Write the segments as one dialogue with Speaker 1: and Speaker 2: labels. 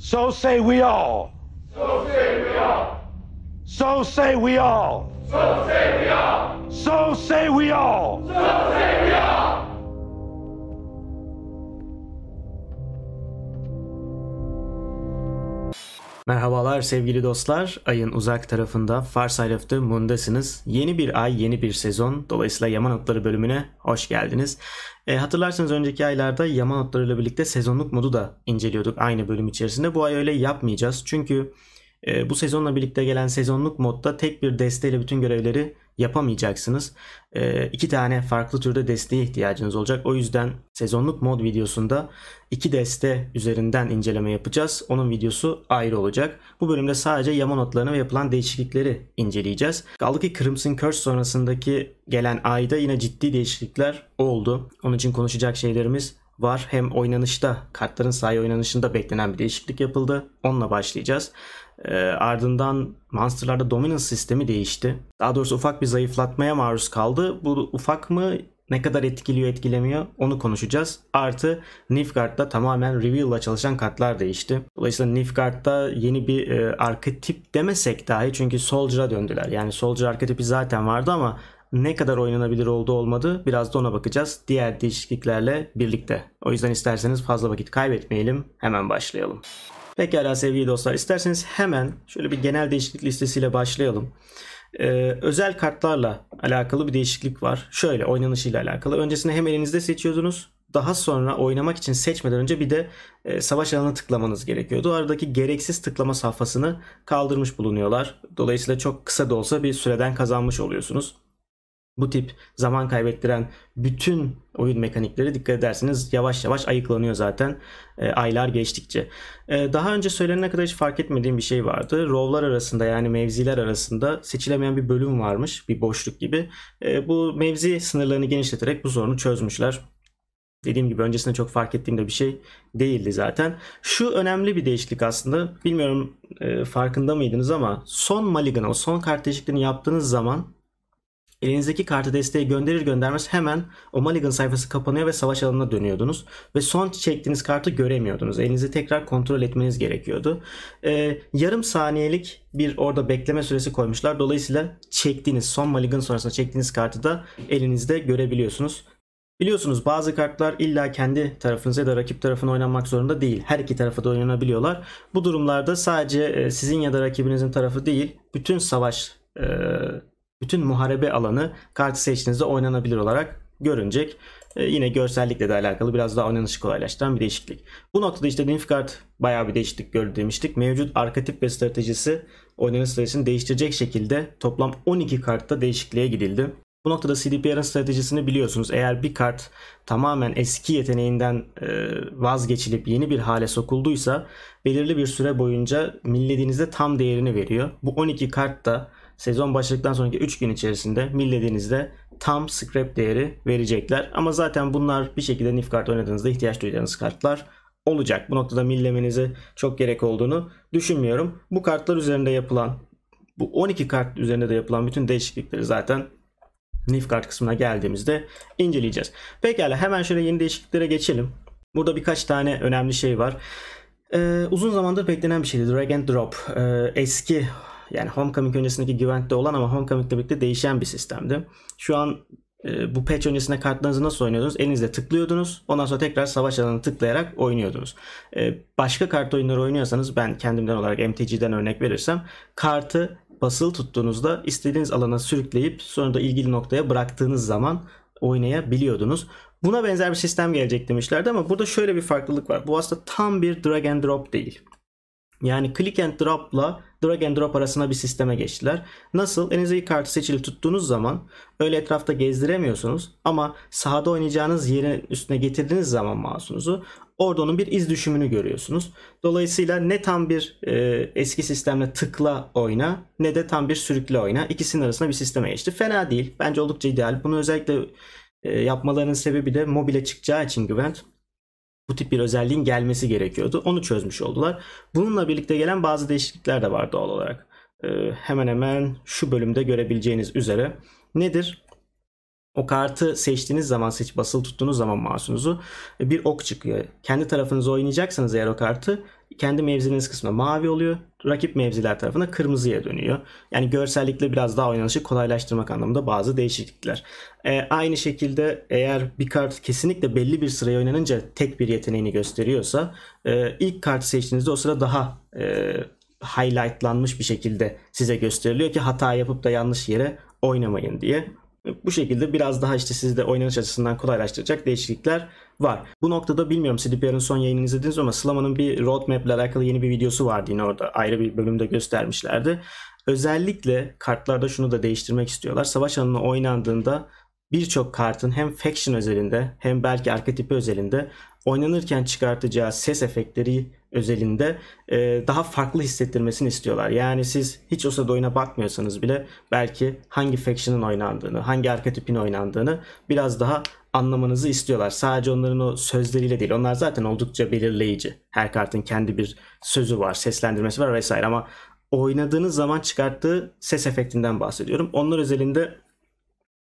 Speaker 1: So say we all. So say we all. So say we all. So say we all. So say we all. So say we all. Merhabalar sevgili dostlar. Ayın uzak tarafında Far Side of the Moon'dasınız. Yeni bir ay, yeni bir sezon. Dolayısıyla Yaman Otları bölümüne hoş geldiniz. E, hatırlarsanız önceki aylarda Yaman Otları ile birlikte sezonluk modu da inceliyorduk aynı bölüm içerisinde. Bu ay öyle yapmayacağız. Çünkü e, bu sezonla birlikte gelen sezonluk modda tek bir desteyle bütün görevleri yapamayacaksınız. E, iki tane farklı türde desteğe ihtiyacınız olacak. O yüzden sezonluk mod videosunda iki deste üzerinden inceleme yapacağız. Onun videosu ayrı olacak. Bu bölümde sadece yama notlarını ve yapılan değişiklikleri inceleyeceğiz. Kaldı ki Crimson Curse sonrasındaki gelen ayda yine ciddi değişiklikler oldu. Onun için konuşacak şeylerimiz var. Hem oynanışta, kartların sayı oynanışında beklenen bir değişiklik yapıldı. Onunla başlayacağız. E, ardından Monster'larda dominance sistemi değişti. Daha doğrusu ufak bir zayıflatmaya maruz kaldı. Bu ufak mı ne kadar etkiliyor etkilemiyor onu konuşacağız. Artı Nilfgaard'da tamamen reveal'la çalışan kartlar değişti. Dolayısıyla Nilfgaard'da yeni bir e, arketip demesek dahi çünkü Soldier'a döndüler. Yani Soldier arketipi zaten vardı ama ne kadar oynanabilir oldu olmadı biraz da ona bakacağız diğer değişikliklerle birlikte. O yüzden isterseniz fazla vakit kaybetmeyelim hemen başlayalım. Pekala sevgili dostlar isterseniz hemen şöyle bir genel değişiklik listesiyle başlayalım. Ee, özel kartlarla alakalı bir değişiklik var. Şöyle oynanışıyla alakalı. Öncesinde hem elinizde seçiyordunuz daha sonra oynamak için seçmeden önce bir de e, savaş alanı tıklamanız gerekiyordu. Aradaki gereksiz tıklama safhasını kaldırmış bulunuyorlar. Dolayısıyla çok kısa da olsa bir süreden kazanmış oluyorsunuz bu tip zaman kaybettiren bütün oyun mekanikleri dikkat ederseniz yavaş yavaş ayıklanıyor zaten e, aylar geçtikçe. E, daha önce söylenene kadar hiç fark etmediğim bir şey vardı. Rovlar arasında yani mevziler arasında seçilemeyen bir bölüm varmış bir boşluk gibi. E, bu mevzi sınırlarını genişleterek bu sorunu çözmüşler. Dediğim gibi öncesinde çok fark ettiğimde bir şey değildi zaten. Şu önemli bir değişiklik aslında. Bilmiyorum e, farkında mıydınız ama son Maligan o son kart değişikliğini yaptığınız zaman Elinizdeki kartı desteğe gönderir göndermez hemen o Mulligan sayfası kapanıyor ve savaş alanına dönüyordunuz. Ve son çektiğiniz kartı göremiyordunuz. Elinizi tekrar kontrol etmeniz gerekiyordu. Ee, yarım saniyelik bir orada bekleme süresi koymuşlar. Dolayısıyla çektiğiniz son Mulligan sonrasında çektiğiniz kartı da elinizde görebiliyorsunuz. Biliyorsunuz bazı kartlar illa kendi tarafınıza ya da rakip tarafına oynanmak zorunda değil. Her iki tarafa da oynanabiliyorlar. Bu durumlarda sadece e, sizin ya da rakibinizin tarafı değil, bütün savaş e bütün muharebe alanı kart seçtiğinizde oynanabilir olarak görünecek. Ee, yine görsellikle de alakalı biraz daha oynanışı kolaylaştıran bir değişiklik. Bu noktada işte Nilfgaard bayağı bir değişiklik gördü demiştik. Mevcut arketip ve stratejisi oynanış stratejisini değiştirecek şekilde toplam 12 kartta değişikliğe gidildi. Bu noktada CDPR'ın stratejisini biliyorsunuz. Eğer bir kart tamamen eski yeteneğinden e, vazgeçilip yeni bir hale sokulduysa belirli bir süre boyunca millediğinizde tam değerini veriyor. Bu 12 kart da sezon başladıktan sonraki 3 gün içerisinde millediğinizde tam scrap değeri verecekler. Ama zaten bunlar bir şekilde NIF kart oynadığınızda ihtiyaç duyacağınız kartlar olacak. Bu noktada millemenize çok gerek olduğunu düşünmüyorum. Bu kartlar üzerinde yapılan bu 12 kart üzerinde de yapılan bütün değişiklikleri zaten NIF kart kısmına geldiğimizde inceleyeceğiz. Pekala hemen şöyle yeni değişikliklere geçelim. Burada birkaç tane önemli şey var. Ee, uzun zamandır beklenen bir şeydi drag and drop. Ee, eski yani Homecoming öncesindeki güvende olan ama Homecoming birlikte değişen bir sistemdi. Şu an e, bu patch öncesinde kartlarınızı nasıl oynuyordunuz? Elinizle tıklıyordunuz. Ondan sonra tekrar savaş alanına tıklayarak oynuyordunuz. E, başka kart oyunları oynuyorsanız ben kendimden olarak MTG'den örnek verirsem kartı basılı tuttuğunuzda istediğiniz alana sürükleyip sonra da ilgili noktaya bıraktığınız zaman oynayabiliyordunuz. Buna benzer bir sistem gelecek demişlerdi ama burada şöyle bir farklılık var. Bu aslında tam bir drag and drop değil. Yani click and drop'la drag and drop arasında bir sisteme geçtiler. Nasıl? Elinize ilk kartı seçili tuttuğunuz zaman öyle etrafta gezdiremiyorsunuz ama sahada oynayacağınız yerin üstüne getirdiğiniz zaman mouse'unuzu orada onun bir iz düşümünü görüyorsunuz. Dolayısıyla ne tam bir e, eski sistemle tıkla oyna ne de tam bir sürükle oyna. İkisinin arasında bir sisteme geçti. Fena değil. Bence oldukça ideal. Bunu özellikle e, yapmalarının sebebi de mobile çıkacağı için güven bu tip bir özelliğin gelmesi gerekiyordu. Onu çözmüş oldular. Bununla birlikte gelen bazı değişiklikler de var doğal olarak. Ee, hemen hemen şu bölümde görebileceğiniz üzere. Nedir? O kartı seçtiğiniz zaman, seç basılı tuttuğunuz zaman masunuzu e, bir ok çıkıyor. Kendi tarafınıza oynayacaksanız eğer o kartı kendi mevziniz kısmında mavi oluyor rakip mevziler tarafına kırmızıya dönüyor. Yani görsellikle biraz daha oynanışı kolaylaştırmak anlamında bazı değişiklikler. E, aynı şekilde eğer bir kart kesinlikle belli bir sıraya oynanınca tek bir yeteneğini gösteriyorsa e, ilk kart seçtiğinizde o sıra daha e, highlightlanmış bir şekilde size gösteriliyor ki hata yapıp da yanlış yere oynamayın diye. Bu şekilde biraz daha işte sizde oynanış açısından kolaylaştıracak değişiklikler var. Bu noktada bilmiyorum CDPR'ın son yayınını izlediniz ama Slama'nın bir roadmap ile alakalı yeni bir videosu vardı yine orada ayrı bir bölümde göstermişlerdi. Özellikle kartlarda şunu da değiştirmek istiyorlar. Savaş alanı oynandığında birçok kartın hem faction özelinde hem belki arketipi özelinde oynanırken çıkartacağı ses efektleri özelinde e, daha farklı hissettirmesini istiyorlar. Yani siz hiç o sırada oyuna bakmıyorsanız bile belki hangi faction'ın oynandığını, hangi arketipin oynandığını biraz daha anlamanızı istiyorlar. Sadece onların o sözleriyle değil. Onlar zaten oldukça belirleyici. Her kartın kendi bir sözü var, seslendirmesi var vesaire ama oynadığınız zaman çıkarttığı ses efektinden bahsediyorum. Onlar özelinde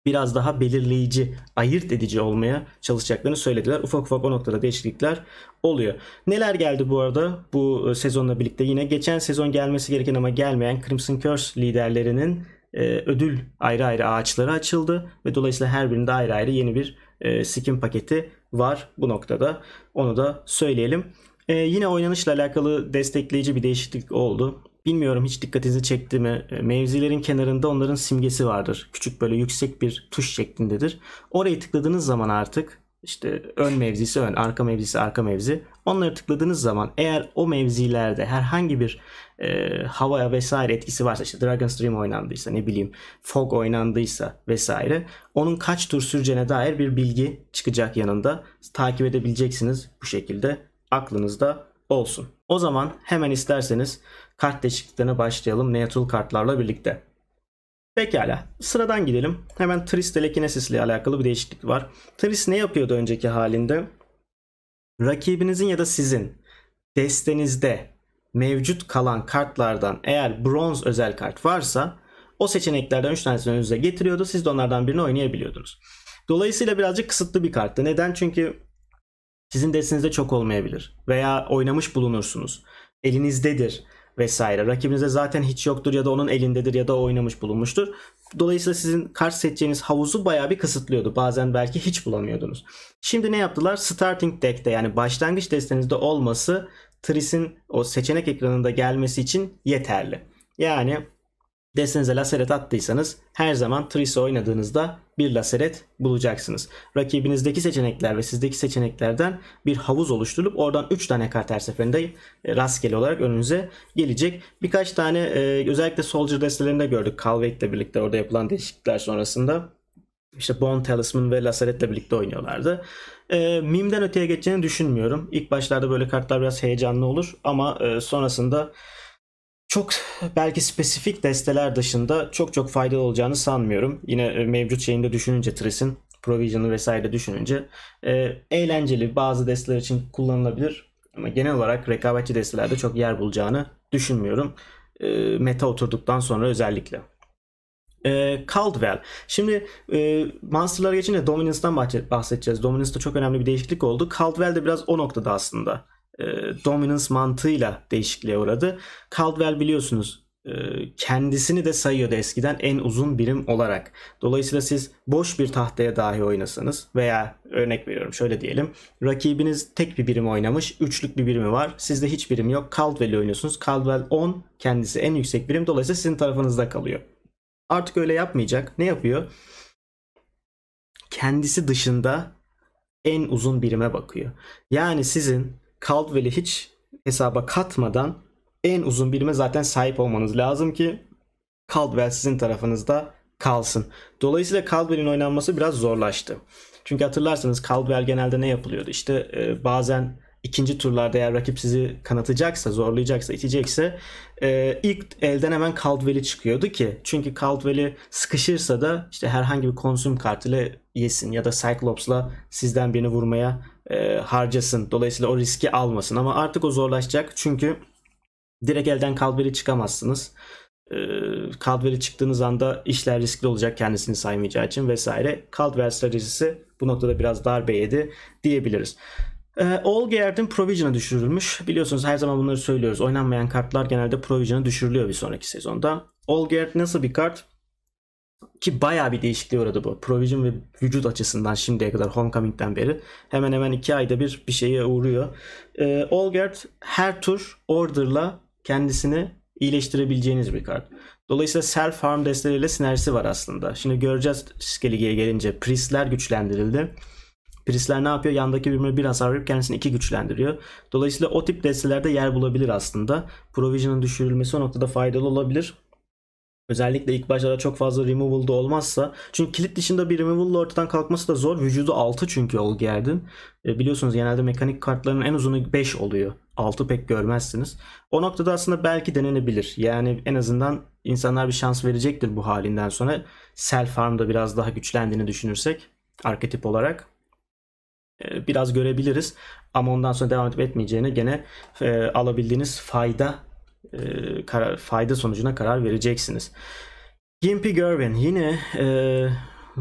Speaker 1: biraz daha belirleyici, ayırt edici olmaya çalışacaklarını söylediler. Ufak ufak o noktada değişiklikler oluyor. Neler geldi bu arada bu e, sezonla birlikte? Yine geçen sezon gelmesi gereken ama gelmeyen Crimson Curse liderlerinin e, ödül ayrı ayrı ağaçları açıldı ve dolayısıyla her birinde ayrı ayrı yeni bir e, skin paketi var bu noktada. Onu da söyleyelim. Ee, yine oynanışla alakalı destekleyici bir değişiklik oldu. Bilmiyorum hiç dikkatinizi çekti mi? E, mevzilerin kenarında onların simgesi vardır. Küçük böyle yüksek bir tuş şeklindedir. Orayı tıkladığınız zaman artık işte ön mevzisi ön, arka mevzisi arka mevzi. Onları tıkladığınız zaman eğer o mevzilerde herhangi bir e, havaya vesaire etkisi varsa işte Dragon's Dream oynandıysa ne bileyim Fog oynandıysa vesaire onun kaç tur süreceğine dair bir bilgi çıkacak yanında. Takip edebileceksiniz bu şekilde aklınızda olsun. O zaman hemen isterseniz kart değişikliklerine başlayalım Neatul kartlarla birlikte. Pekala sıradan gidelim. Hemen Tris telekinesis ile alakalı bir değişiklik var. Tris ne yapıyordu önceki halinde? Rakibinizin ya da sizin destenizde mevcut kalan kartlardan eğer bronz özel kart varsa o seçeneklerden 3 tanesini önünüze getiriyordu. Siz de onlardan birini oynayabiliyordunuz. Dolayısıyla birazcık kısıtlı bir karttı. Neden? Çünkü sizin desinizde çok olmayabilir. Veya oynamış bulunursunuz. Elinizdedir vesaire. Rakibinizde zaten hiç yoktur ya da onun elindedir ya da oynamış bulunmuştur. Dolayısıyla sizin karşı seçeceğiniz havuzu bayağı bir kısıtlıyordu. Bazen belki hiç bulamıyordunuz. Şimdi ne yaptılar? Starting deck'te yani başlangıç destenizde olması Tris'in o seçenek ekranında gelmesi için yeterli. Yani destenize laseret attıysanız her zaman Tris'i oynadığınızda bir laseret bulacaksınız. Rakibinizdeki seçenekler ve sizdeki seçeneklerden bir havuz oluşturulup oradan 3 tane kart her seferinde e, rastgele olarak önünüze gelecek. Birkaç tane e, özellikle Soldier destelerinde gördük. Calvek'le birlikte orada yapılan değişiklikler sonrasında. İşte Bone Talisman ve Lazaret'le birlikte oynuyorlardı. E, Mim'den öteye geçeceğini düşünmüyorum. İlk başlarda böyle kartlar biraz heyecanlı olur ama e, sonrasında çok belki spesifik desteler dışında çok çok faydalı olacağını sanmıyorum. Yine e, mevcut şeyinde düşününce Tris'in Provision'ı vesaire düşününce e, eğlenceli bazı desteler için kullanılabilir. Ama genel olarak rekabetçi destelerde çok yer bulacağını düşünmüyorum. E, meta oturduktan sonra özellikle. Caldwell. Şimdi e, Monster'lara geçince Dominance'dan bahsedeceğiz. Dominance'da çok önemli bir değişiklik oldu. Caldwell de biraz o noktada aslında e, dominance mantığıyla değişikliğe uğradı. Caldwell biliyorsunuz e, kendisini de sayıyordu eskiden en uzun birim olarak. Dolayısıyla siz boş bir tahtaya dahi oynasanız veya örnek veriyorum şöyle diyelim. Rakibiniz tek bir birim oynamış. Üçlük bir birimi var. Sizde hiç birim yok. Caldwell'i oynuyorsunuz. Caldwell 10 kendisi en yüksek birim. Dolayısıyla sizin tarafınızda kalıyor. Artık öyle yapmayacak. Ne yapıyor? Kendisi dışında en uzun birime bakıyor. Yani sizin Caldwell'i hiç hesaba katmadan en uzun birime zaten sahip olmanız lazım ki Caldwell sizin tarafınızda kalsın. Dolayısıyla Caldwell'in oynanması biraz zorlaştı. Çünkü hatırlarsanız Caldwell genelde ne yapılıyordu? İşte e, bazen ikinci turlarda eğer rakip sizi kanatacaksa, zorlayacaksa, itecekse e, ilk elden hemen Caldwell'i çıkıyordu ki. Çünkü Caldwell'i sıkışırsa da işte herhangi bir konsüm kartıyla yesin ya da Cyclops'la sizden birini vurmaya e, harcasın. Dolayısıyla o riski almasın ama artık o zorlaşacak çünkü direkt elden Caldwell'i çıkamazsınız. E, Caldwell'i çıktığınız anda işler riskli olacak kendisini saymayacağı için vesaire. Caldwell stratejisi bu noktada biraz darbe yedi diyebiliriz. Ee, all Gear'ın Provision'a düşürülmüş. Biliyorsunuz her zaman bunları söylüyoruz. Oynanmayan kartlar genelde Provision'a düşürülüyor bir sonraki sezonda. All Gear nasıl bir kart? Ki baya bir değişikliğe uğradı bu. Provision ve vücut açısından şimdiye kadar Homecoming'den beri hemen hemen iki ayda bir bir şeye uğruyor. Ee, Olgert her tur order'la kendisini iyileştirebileceğiniz bir kart. Dolayısıyla self harm desteleriyle sinerjisi var aslında. Şimdi göreceğiz Skelige'ye gelince. Priestler güçlendirildi. Priestler ne yapıyor? Yandaki birbirine bir hasar verip kendisini iki güçlendiriyor. Dolayısıyla o tip destelerde yer bulabilir aslında. Provision'ın düşürülmesi o noktada faydalı olabilir. Özellikle ilk başlarda çok fazla removal da olmazsa. Çünkü kilit dışında bir removal'la ortadan kalkması da zor. Vücudu 6 çünkü Olgu Erdin. E, biliyorsunuz genelde mekanik kartların en uzunu 5 oluyor. 6 pek görmezsiniz. O noktada aslında belki denenebilir. Yani en azından insanlar bir şans verecektir bu halinden sonra. Self da biraz daha güçlendiğini düşünürsek arketip olarak. Ee, biraz görebiliriz. Ama ondan sonra devam edip etmeyeceğini gene e, alabildiğiniz fayda e, fayda sonucuna karar vereceksiniz. Gimpy Gerwin yine e,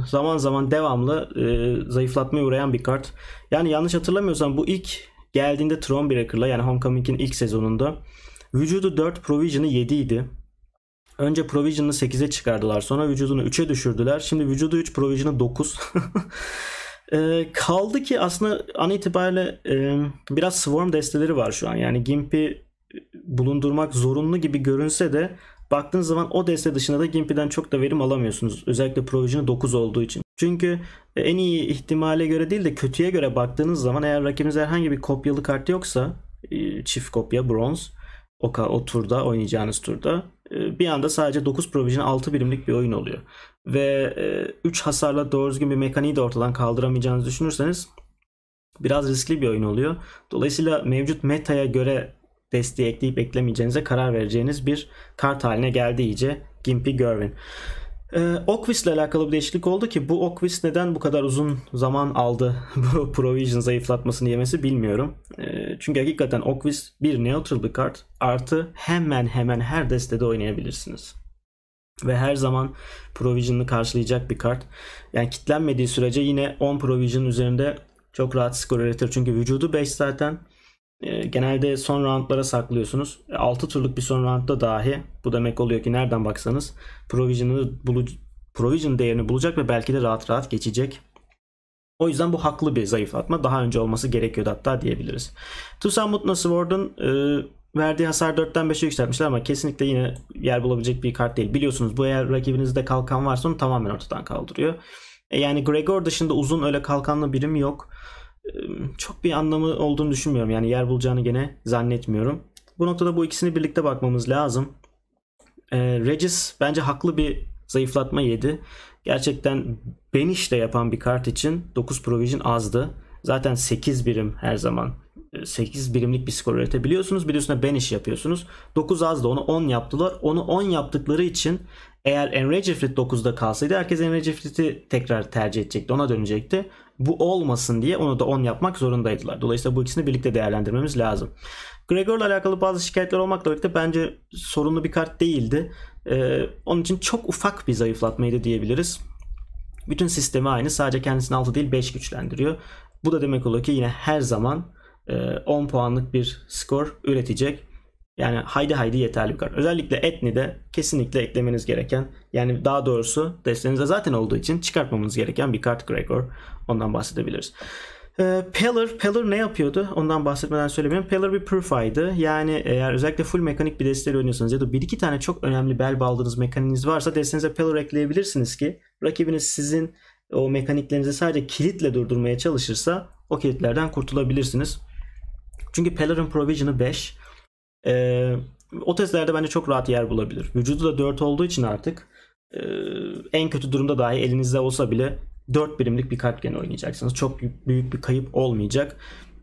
Speaker 1: zaman zaman devamlı e, zayıflatmaya uğrayan bir kart. Yani yanlış hatırlamıyorsam bu ilk geldiğinde Thronebreaker'la yani Homecoming'in ilk sezonunda vücudu 4 Provision'ı 7 idi. Önce Provision'ı 8'e çıkardılar. Sonra vücudunu 3'e düşürdüler. Şimdi vücudu 3 Provision'ı 9. E, kaldı ki aslında an itibariyle e, biraz swarm desteleri var şu an. Yani Gimp'i e, bulundurmak zorunlu gibi görünse de baktığınız zaman o deste dışında da Gimpy'den çok da verim alamıyorsunuz. Özellikle Provision'ı 9 olduğu için. Çünkü en iyi ihtimale göre değil de kötüye göre baktığınız zaman eğer rakibinizde herhangi bir kopyalı kartı yoksa e, çift kopya bronz o, o turda oynayacağınız turda e, bir anda sadece 9 Provision 6 birimlik bir oyun oluyor. Ve 3 e, hasarla doğru düzgün bir mekaniği de ortadan kaldıramayacağınızı düşünürseniz biraz riskli bir oyun oluyor. Dolayısıyla mevcut metaya göre desteği ekleyip eklemeyeceğinize karar vereceğiniz bir kart haline geldi iyice Gimpy Gerwin. Ee, ile alakalı bir değişiklik oldu ki bu Okvis neden bu kadar uzun zaman aldı bu Provision zayıflatmasını yemesi bilmiyorum. Ee, çünkü hakikaten Okvis bir neutral bir kart artı hemen hemen her destede oynayabilirsiniz. Ve her zaman Provision'ı karşılayacak bir kart. Yani kitlenmediği sürece yine 10 Provision üzerinde çok rahat skor üretir. Çünkü vücudu 5 zaten. Ee, genelde son roundlara saklıyorsunuz. 6 e, turluk bir son roundda dahi bu demek oluyor ki nereden baksanız provision'ı bulu, provision değerini bulacak ve belki de rahat rahat geçecek. O yüzden bu haklı bir zayıflatma. Daha önce olması gerekiyordu hatta diyebiliriz. Tusan Mutna Sword'un e, verdiği hasar 4'ten 5'e yükseltmişler ama kesinlikle yine yer bulabilecek bir kart değil. Biliyorsunuz bu eğer rakibinizde kalkan varsa onu tamamen ortadan kaldırıyor. E, yani Gregor dışında uzun öyle kalkanlı birim yok çok bir anlamı olduğunu düşünmüyorum. Yani yer bulacağını gene zannetmiyorum. Bu noktada bu ikisini birlikte bakmamız lazım. E, Regis bence haklı bir zayıflatma yedi. Gerçekten Beniş de yapan bir kart için 9 provision azdı. Zaten 8 birim her zaman 8 birimlik bir skor üretebiliyorsunuz. Bir de üstüne ben yapıyorsunuz. 9 azdı. onu 10 yaptılar. Onu 10 yaptıkları için eğer Enrage Fleet 9'da kalsaydı herkes Enrage Fleet'i tekrar tercih edecekti. Ona dönecekti bu olmasın diye onu da 10 yapmak zorundaydılar. Dolayısıyla bu ikisini birlikte değerlendirmemiz lazım. Gregor'la alakalı bazı şikayetler olmakla birlikte bence sorunlu bir kart değildi. Ee, onun için çok ufak bir zayıflatmaydı diyebiliriz. Bütün sistemi aynı sadece kendisini 6 değil 5 güçlendiriyor. Bu da demek oluyor ki yine her zaman e, 10 puanlık bir skor üretecek. Yani haydi haydi yeterli bir kart. Özellikle Etni'de kesinlikle eklemeniz gereken yani daha doğrusu destenizde zaten olduğu için çıkartmamız gereken bir kart Gregor. Ondan bahsedebiliriz. E, Peller, Peller ne yapıyordu? Ondan bahsetmeden söylemiyorum. Peller bir purifydı. Yani eğer özellikle full mekanik bir desteyle oynuyorsanız ya da bir iki tane çok önemli bel bağladığınız mekaniğiniz varsa destenize Peller ekleyebilirsiniz ki rakibiniz sizin o mekaniklerinizi sadece kilitle durdurmaya çalışırsa o kilitlerden kurtulabilirsiniz. Çünkü Peller'ın Provision'ı 5. Ee, o testlerde bence çok rahat yer bulabilir. Vücudu da 4 olduğu için artık ee, en kötü durumda dahi elinizde olsa bile 4 birimlik bir kalp gene oynayacaksınız. Çok büyük bir kayıp olmayacak.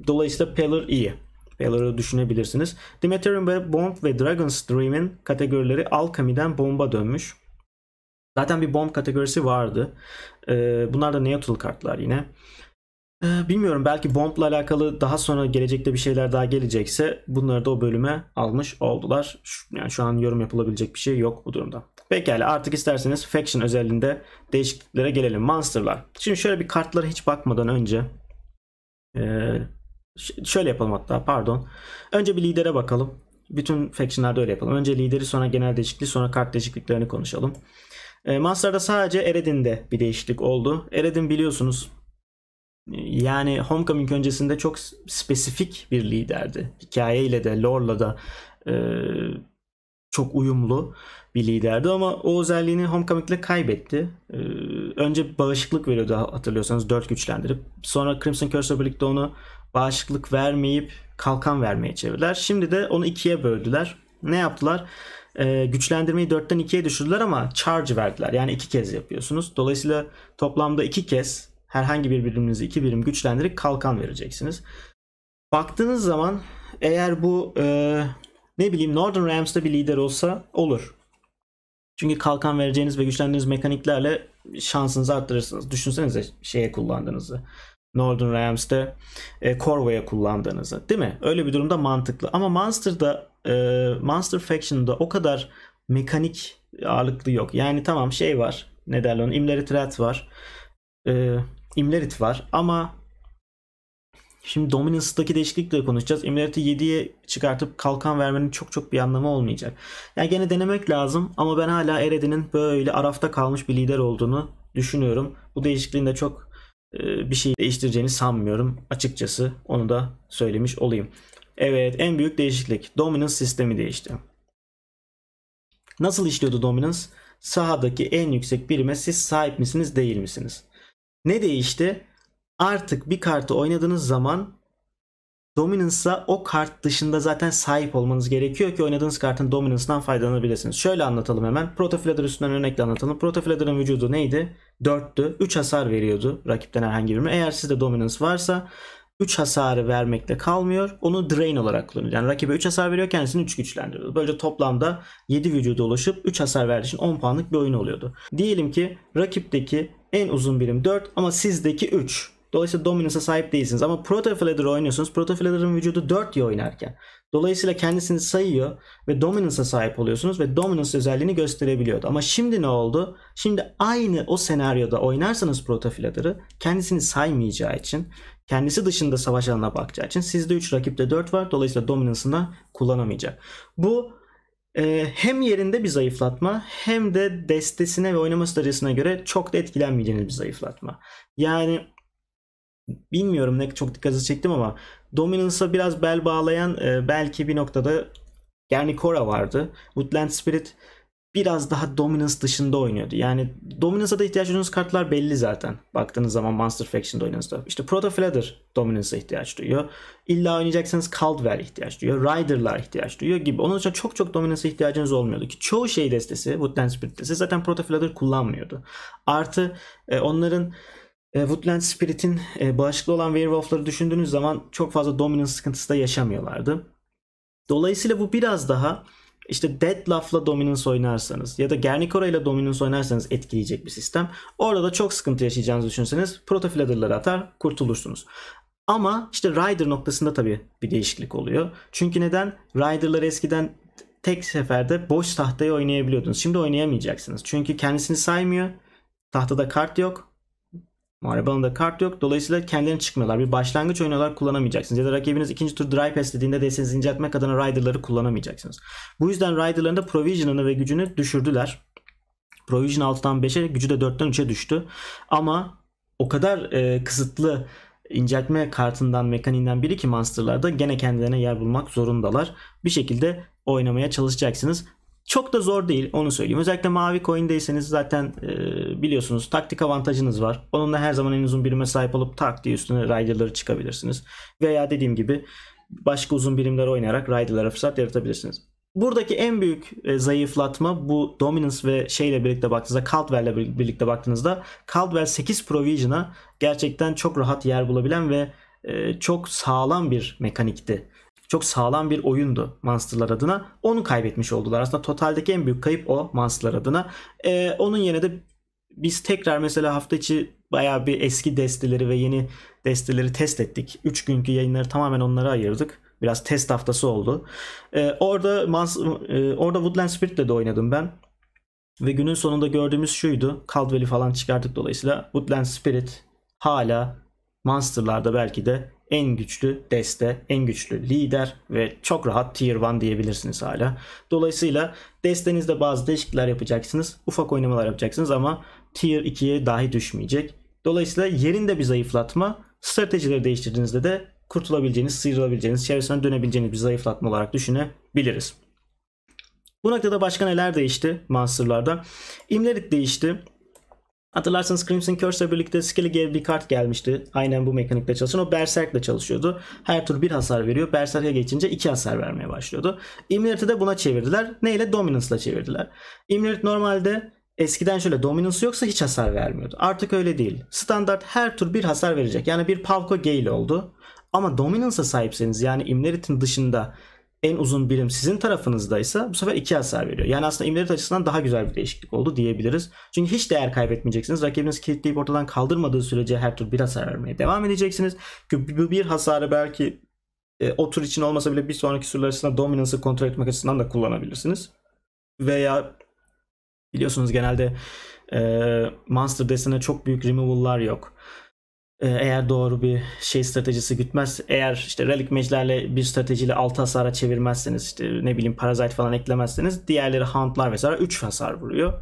Speaker 1: Dolayısıyla Peller iyi. Peller'ı düşünebilirsiniz. Dimeterium ve Bomb ve Dragon's Dream'in kategorileri Alchemy'den bomba dönmüş. Zaten bir bomb kategorisi vardı. Ee, bunlar da neutral kartlar yine. Ee, bilmiyorum belki Bomb'la alakalı daha sonra gelecekte bir şeyler daha gelecekse bunları da o bölüme almış oldular. Yani şu an yorum yapılabilecek bir şey yok bu durumda. Pekala artık isterseniz Faction özelliğinde değişikliklere gelelim. Monster'lar. Şimdi şöyle bir kartlara hiç bakmadan önce ee, şöyle yapalım hatta pardon. Önce bir lidere bakalım. Bütün Faction'larda öyle yapalım. Önce lideri sonra genel değişikliği sonra kart değişikliklerini konuşalım. Ee, Monster'da sadece Eredin'de bir değişiklik oldu. Eredin biliyorsunuz yani Homecoming öncesinde çok spesifik bir liderdi. Hikayeyle de lore'la da e, çok uyumlu bir liderdi ama o özelliğini Homecoming'le kaybetti. E, önce bağışıklık veriyordu hatırlıyorsanız dört güçlendirip. Sonra Crimson Curse'la birlikte onu bağışıklık vermeyip kalkan vermeye çevirdiler. Şimdi de onu ikiye böldüler. Ne yaptılar? Ee, güçlendirmeyi 4'ten 2'ye düşürdüler ama charge verdiler. Yani iki kez yapıyorsunuz. Dolayısıyla toplamda iki kez herhangi bir biriminizi iki birim güçlendirip kalkan vereceksiniz. Baktığınız zaman eğer bu e, ne bileyim Northern Rams'da bir lider olsa olur. Çünkü kalkan vereceğiniz ve güçlendiğiniz mekaniklerle şansınızı arttırırsınız. Düşünsenize şeye kullandığınızı. Northern Rams'te e, Corva'ya kullandığınızı değil mi? Öyle bir durumda mantıklı. Ama Monster'da e, Monster Faction'da o kadar mekanik ağırlıklı yok. Yani tamam şey var. Ne derler onun? Imleri Threat var. E, Imlerit var ama şimdi Dominance'daki değişiklikle konuşacağız. Imlerit'i 7'ye çıkartıp kalkan vermenin çok çok bir anlamı olmayacak. Yani gene denemek lazım ama ben hala Eredin'in böyle arafta kalmış bir lider olduğunu düşünüyorum. Bu değişikliğin de çok e, bir şey değiştireceğini sanmıyorum açıkçası. Onu da söylemiş olayım. Evet en büyük değişiklik Dominance sistemi değişti. Nasıl işliyordu Dominance? Sahadaki en yüksek birime siz sahip misiniz değil misiniz? Ne değişti? Artık bir kartı oynadığınız zaman Dominance'a o kart dışında zaten sahip olmanız gerekiyor ki oynadığınız kartın Dominance'dan faydalanabilirsiniz. Şöyle anlatalım hemen. Protofilader üstünden örnekle anlatalım. Protofilader'ın vücudu neydi? 4'tü. 3 hasar veriyordu rakipten herhangi birine. Eğer sizde Dominance varsa 3 hasarı vermekle kalmıyor. Onu drain olarak kullanıyor. Yani rakibe 3 hasar veriyor kendisini 3 güçlendiriyor. Böylece toplamda 7 vücuda ulaşıp 3 hasar verdiği için 10 puanlık bir oyun oluyordu. Diyelim ki rakipteki en uzun birim 4 ama sizdeki 3. Dolayısıyla dominance'a sahip değilsiniz. Ama Protofladder oynuyorsunuz. Protofladder'ın vücudu 4 diye oynarken. Dolayısıyla kendisini sayıyor ve dominance'a sahip oluyorsunuz ve dominance özelliğini gösterebiliyordu. Ama şimdi ne oldu? Şimdi aynı o senaryoda oynarsanız Protofladder'ı kendisini saymayacağı için, kendisi dışında savaş alanına bakacağı için sizde 3 rakipte 4 var. Dolayısıyla dominance'ını kullanamayacak. Bu ee, hem yerinde bir zayıflatma hem de destesine ve oynama stratejisine göre çok da etkilenmeyeceğiniz bir zayıflatma. Yani bilmiyorum ne çok dikkatinizi çektim ama Dominance'a biraz bel bağlayan e, belki bir noktada Gernikora vardı. Woodland Spirit biraz daha Dominance dışında oynuyordu. Yani Dominance'a da ihtiyaç duyduğunuz kartlar belli zaten. Baktığınız zaman Monster Faction'da oynadığınızda. İşte Proto Fladder Dominance'a ihtiyaç duyuyor. İlla oynayacaksanız Caldwell ihtiyaç duyuyor. Rider'lar ihtiyaç duyuyor gibi. Onun için çok çok Dominance'a ihtiyacınız olmuyordu ki çoğu şey destesi, Woodland Spirit destesi zaten Proto Fladder kullanmıyordu. Artı e, onların e, Woodland Spirit'in e, bağışıklı olan Werewolf'ları düşündüğünüz zaman çok fazla Dominance sıkıntısı da yaşamıyorlardı. Dolayısıyla bu biraz daha işte Dead Love'la Dominance oynarsanız ya da Gernikora ile Dominance oynarsanız etkileyecek bir sistem. Orada da çok sıkıntı yaşayacağınızı düşünseniz Protofladder'ları atar kurtulursunuz. Ama işte Rider noktasında tabii bir değişiklik oluyor. Çünkü neden? Rider'ları eskiden tek seferde boş tahtaya oynayabiliyordunuz. Şimdi oynayamayacaksınız. Çünkü kendisini saymıyor. Tahtada kart yok. Muharebanında kart yok. Dolayısıyla kendilerini çıkmıyorlar. Bir başlangıç oynuyorlar kullanamayacaksınız. Ya da rakibiniz ikinci tur dry pass dediğinde DS'nizi inceltmek adına Rider'ları kullanamayacaksınız. Bu yüzden Rider'ların da Provision'ını ve gücünü düşürdüler. Provision 6'dan 5'e gücü de 4'ten 3'e düştü. Ama o kadar e, kısıtlı inceltme kartından mekaniğinden biri ki Monster'larda gene kendilerine yer bulmak zorundalar. Bir şekilde oynamaya çalışacaksınız. Çok da zor değil onu söyleyeyim. Özellikle mavi coin'deyseniz zaten e, biliyorsunuz taktik avantajınız var. Onunla her zaman en uzun birime sahip olup tak diye üstüne rider'ları çıkabilirsiniz. Veya dediğim gibi başka uzun birimler oynayarak rider'lara fırsat yaratabilirsiniz. Buradaki en büyük e, zayıflatma bu Dominance ve şeyle birlikte baktığınızda Caldwell'le birlikte baktığınızda Caldwell 8 Provision'a gerçekten çok rahat yer bulabilen ve e, çok sağlam bir mekanikti çok sağlam bir oyundu Monster'lar adına. Onu kaybetmiş oldular. Aslında totaldeki en büyük kayıp o Monster'lar adına. Ee, onun yerine de biz tekrar mesela hafta içi bayağı bir eski desteleri ve yeni desteleri test ettik. 3 günkü yayınları tamamen onlara ayırdık. Biraz test haftası oldu. Ee, orada Mans e, orada Woodland Spirit'le de oynadım ben. Ve günün sonunda gördüğümüz şuydu. Caldwell'i falan çıkardık dolayısıyla Woodland Spirit hala Monster'larda belki de en güçlü deste, en güçlü lider ve çok rahat tier 1 diyebilirsiniz hala. Dolayısıyla destenizde bazı değişiklikler yapacaksınız. Ufak oynamalar yapacaksınız ama tier 2'ye dahi düşmeyecek. Dolayısıyla yerinde bir zayıflatma, stratejileri değiştirdiğinizde de kurtulabileceğiniz, sıyrılabileceğiniz, çevresine dönebileceğiniz bir zayıflatma olarak düşünebiliriz. Bu noktada başka neler değişti Monster'larda? İmlerit değişti. Hatırlarsanız Crimson Curse'la birlikte Skellige diye bir kart gelmişti. Aynen bu mekanikle çalışan. O Berserk'le çalışıyordu. Her tur bir hasar veriyor. Berserk'e geçince iki hasar vermeye başlıyordu. Immunity'i de buna çevirdiler. Neyle? Dominance'la çevirdiler. Immunity normalde Eskiden şöyle dominans yoksa hiç hasar vermiyordu. Artık öyle değil. Standart her tur bir hasar verecek. Yani bir Pavko Gale oldu. Ama dominance'a sahipseniz yani Imnerit'in dışında en uzun birim sizin tarafınızdaysa bu sefer iki hasar veriyor. Yani aslında imlerit açısından daha güzel bir değişiklik oldu diyebiliriz. Çünkü hiç değer kaybetmeyeceksiniz. Rakibiniz kilitleyip ortadan kaldırmadığı sürece her tur bir hasar vermeye devam edeceksiniz. Çünkü Bu bir hasarı belki e, o tur için olmasa bile bir sonraki turlar arasında dominance'ı kontrol etmek açısından da kullanabilirsiniz. Veya biliyorsunuz genelde e, Monster Destine çok büyük removal'lar yok. Ee, eğer doğru bir şey stratejisi gütmez. Eğer işte relic mage'lerle bir stratejiyle 6 hasara çevirmezseniz işte ne bileyim Parasite falan eklemezseniz diğerleri Hunt'lar vesaire 3 hasar vuruyor.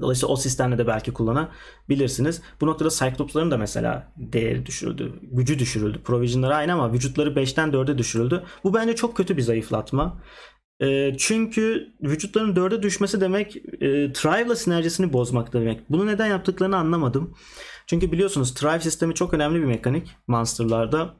Speaker 1: Dolayısıyla o sistemle de belki kullanabilirsiniz. Bu noktada Cyclops'ların da mesela değeri düşürüldü. Gücü düşürüldü. Provision'ları aynı ama vücutları 5'ten 4'e düşürüldü. Bu bence çok kötü bir zayıflatma. Ee, çünkü vücutların 4'e düşmesi demek e, Trive'la sinerjisini bozmak demek. Bunu neden yaptıklarını anlamadım. Çünkü biliyorsunuz Thrive sistemi çok önemli bir mekanik Monster'larda.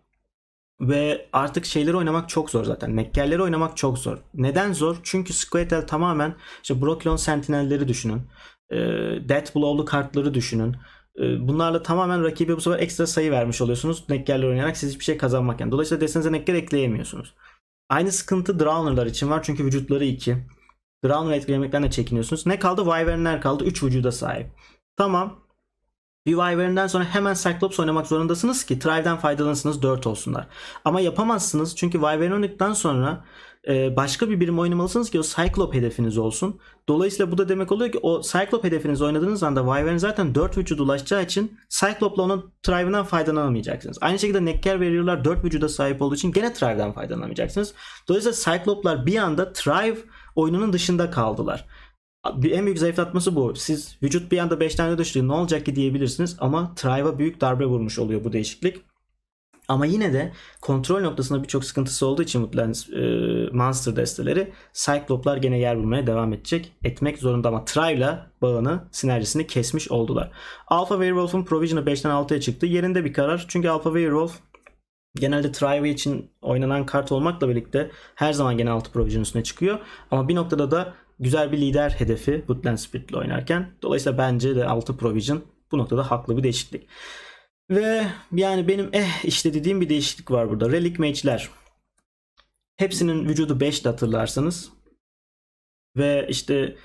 Speaker 1: Ve artık şeyleri oynamak çok zor zaten. Mekkerleri oynamak çok zor. Neden zor? Çünkü Squirtle tamamen işte Brokilon Sentinel'leri düşünün. E, ee, Blow'lu kartları düşünün. Ee, bunlarla tamamen rakibe bu sefer ekstra sayı vermiş oluyorsunuz. Nekkerler oynayarak siz hiçbir şey kazanmakken. Dolayısıyla desenize nekker ekleyemiyorsunuz. Aynı sıkıntı Drowner'lar için var çünkü vücutları 2. Drowner etkilemekten de çekiniyorsunuz. Ne kaldı? Wyvern'ler kaldı. 3 vücuda sahip. Tamam Reviver'inden sonra hemen Cyclops oynamak zorundasınız ki Trial'den faydalansınız 4 olsunlar. Ama yapamazsınız çünkü Wyvern oynadıktan sonra e, başka bir birim oynamalısınız ki o Cyclops hedefiniz olsun. Dolayısıyla bu da demek oluyor ki o Cyclops hedefiniz oynadığınız anda Wyvern zaten 4 vücudu ulaşacağı için Cyclopsla onun Trive'den faydalanamayacaksınız. Aynı şekilde Necker veriyorlar 4 vücuda sahip olduğu için gene Trive'den faydalanamayacaksınız. Dolayısıyla Cyclopslar bir anda Trive oyununun dışında kaldılar en büyük zayıflatması bu. Siz vücut bir anda 5 tane düştü ne olacak ki diyebilirsiniz ama Thrive'a büyük darbe vurmuş oluyor bu değişiklik. Ama yine de kontrol noktasında birçok sıkıntısı olduğu için Woodlands e, Monster desteleri Cycloplar gene yer bulmaya devam edecek. Etmek zorunda ama Trive'la bağını, sinerjisini kesmiş oldular. Alpha Werewolf'un Provision'ı 5'ten 6'ya çıktı. Yerinde bir karar. Çünkü Alpha Werewolf genelde Trive için oynanan kart olmakla birlikte her zaman gene 6 Provision üstüne çıkıyor. Ama bir noktada da güzel bir lider hedefi Woodland Spirit'le oynarken. Dolayısıyla bence de 6 Provision bu noktada haklı bir değişiklik. Ve yani benim eh işte dediğim bir değişiklik var burada. Relic Mage'ler. Hepsinin vücudu 5'ti hatırlarsanız. Ve işte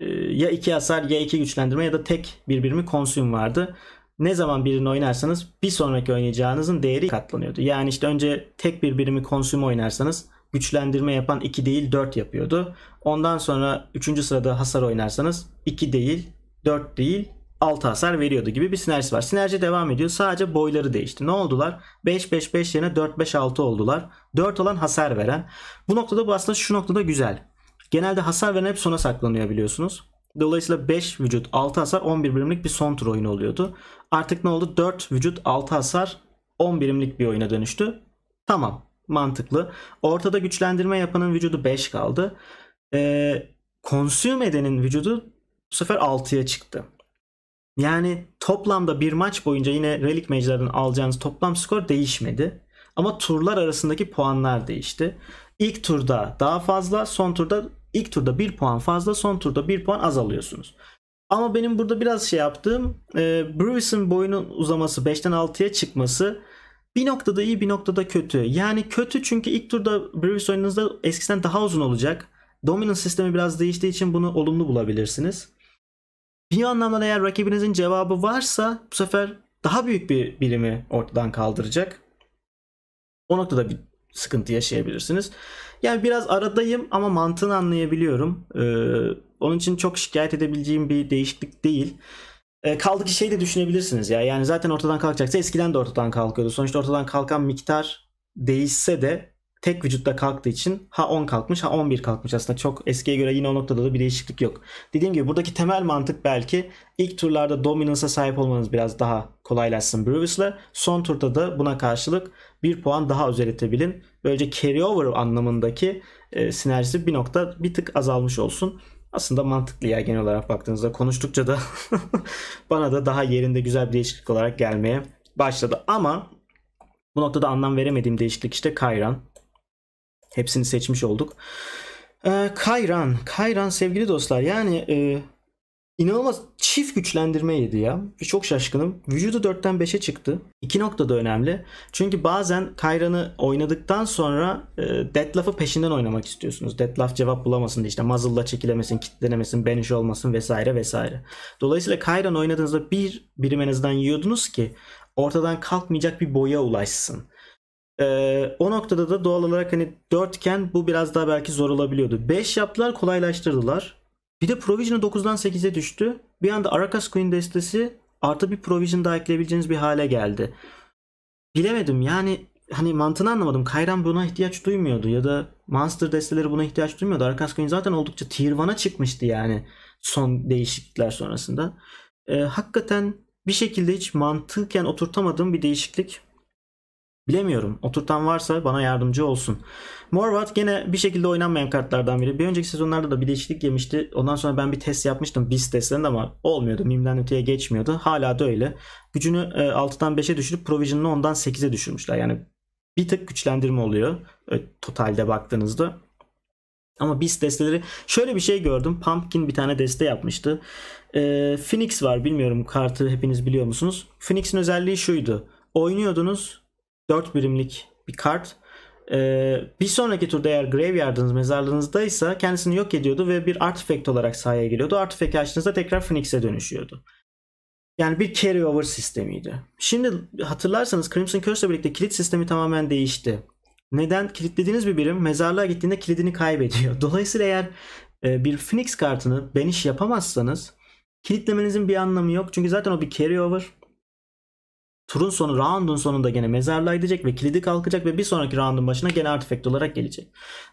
Speaker 1: e, ya iki hasar ya iki güçlendirme ya da tek birbirimi konsüm vardı. Ne zaman birini oynarsanız bir sonraki oynayacağınızın değeri katlanıyordu. Yani işte önce tek bir birimi konsüm oynarsanız güçlendirme yapan 2 değil 4 yapıyordu. Ondan sonra 3. sırada hasar oynarsanız 2 değil 4 değil 6 hasar veriyordu gibi bir sinerji var. Sinerji devam ediyor. Sadece boyları değişti. Ne oldular? 5-5-5 yerine 4-5-6 oldular. 4 olan hasar veren. Bu noktada bu aslında şu noktada güzel. Genelde hasar veren hep sona saklanıyor biliyorsunuz. Dolayısıyla 5 vücut 6 hasar 11 birimlik bir son tur oyunu oluyordu. Artık ne oldu? 4 vücut 6 hasar 10 birimlik bir oyuna dönüştü. Tamam. Mantıklı. Ortada güçlendirme yapanın vücudu 5 kaldı. Ee, konsüm edenin vücudu bu sefer 6'ya çıktı. Yani toplamda bir maç boyunca yine relik mage'lerden alacağınız toplam skor değişmedi. Ama turlar arasındaki puanlar değişti. İlk turda daha fazla, son turda ilk turda bir puan fazla, son turda bir puan az alıyorsunuz. Ama benim burada biraz şey yaptığım e, Bruis'in boyunun uzaması 5'ten 6'ya çıkması bir noktada iyi bir noktada kötü. Yani kötü çünkü ilk turda Brevis oynadığınızda eskisinden daha uzun olacak. Dominance sistemi biraz değiştiği için bunu olumlu bulabilirsiniz. Bir anlamda eğer rakibinizin cevabı varsa bu sefer daha büyük bir birimi ortadan kaldıracak. O noktada bir sıkıntı yaşayabilirsiniz. Yani biraz aradayım ama mantığını anlayabiliyorum. Ee, onun için çok şikayet edebileceğim bir değişiklik değil. E, kaldı ki şey de düşünebilirsiniz ya. Yani zaten ortadan kalkacaksa eskiden de ortadan kalkıyordu. Sonuçta ortadan kalkan miktar değişse de tek vücutta kalktığı için ha 10 kalkmış ha 11 kalkmış aslında çok eskiye göre yine o noktada da bir değişiklik yok. Dediğim gibi buradaki temel mantık belki ilk turlarda dominance'a sahip olmanız biraz daha kolaylaşsın Bruvis'le. Son turda da buna karşılık bir puan daha özelitebilin. Böylece carryover anlamındaki e, sinerjisi bir nokta bir tık azalmış olsun. Aslında mantıklı ya genel olarak baktığınızda. Konuştukça da bana da daha yerinde güzel bir değişiklik olarak gelmeye başladı. Ama bu noktada anlam veremediğim değişiklik işte Kayran. Hepsini seçmiş olduk. Ee, Kayran, Kayran sevgili dostlar yani e, İnanılmaz çift güçlendirme yedi ya. Çok şaşkınım. Vücudu 4'ten 5'e çıktı. İki nokta da önemli. Çünkü bazen Kayran'ı oynadıktan sonra e, Deadlaf'ı peşinden oynamak istiyorsunuz. Deadlaf cevap bulamasın diye işte muzzle'la çekilemesin, kitlenemesin, beniş olmasın vesaire vesaire. Dolayısıyla Kayran oynadığınızda bir birim en azından yiyordunuz ki ortadan kalkmayacak bir boya ulaşsın. Ee, o noktada da doğal olarak hani 4 iken bu biraz daha belki zor olabiliyordu. 5 yaptılar kolaylaştırdılar. Bir de Provision'ı 9'dan 8'e düştü. Bir anda Arakas Queen destesi artı bir Provision daha ekleyebileceğiniz bir hale geldi. Bilemedim yani hani mantığını anlamadım. Kayran buna ihtiyaç duymuyordu ya da Monster desteleri buna ihtiyaç duymuyordu. Arakas Queen zaten oldukça Tier 1'a çıkmıştı yani son değişiklikler sonrasında. Ee, hakikaten bir şekilde hiç mantıken oturtamadığım bir değişiklik. Bilemiyorum. Oturtan varsa bana yardımcı olsun. Morvat gene bir şekilde oynanmayan kartlardan biri. Bir önceki sezonlarda da bir değişiklik yemişti. Ondan sonra ben bir test yapmıştım. Biz testlerinde ama olmuyordu. Mimden öteye geçmiyordu. Hala da öyle. Gücünü 6'dan e, 5'e düşürüp Provision'ını 10'dan 8'e düşürmüşler. Yani bir tık güçlendirme oluyor. E, totalde baktığınızda. Ama biz desteleri şöyle bir şey gördüm. Pumpkin bir tane deste yapmıştı. Ee, Phoenix var bilmiyorum kartı hepiniz biliyor musunuz? Phoenix'in özelliği şuydu. Oynuyordunuz 4 birimlik bir kart. Ee, bir sonraki turda eğer graveyardınız mezarlığınızdaysa kendisini yok ediyordu ve bir artifact olarak sahaya geliyordu. Artifact açtığınızda tekrar Phoenix'e dönüşüyordu. Yani bir carry over sistemiydi. Şimdi hatırlarsanız Crimson Curse ile birlikte kilit sistemi tamamen değişti. Neden? Kilitlediğiniz bir birim mezarlığa gittiğinde kilidini kaybediyor. Dolayısıyla eğer e, bir Phoenix kartını beniş yapamazsanız kilitlemenizin bir anlamı yok. Çünkü zaten o bir carry over turun sonu roundun sonunda gene mezarlığa gidecek ve kilidi kalkacak ve bir sonraki roundun başına gene artifact olarak gelecek.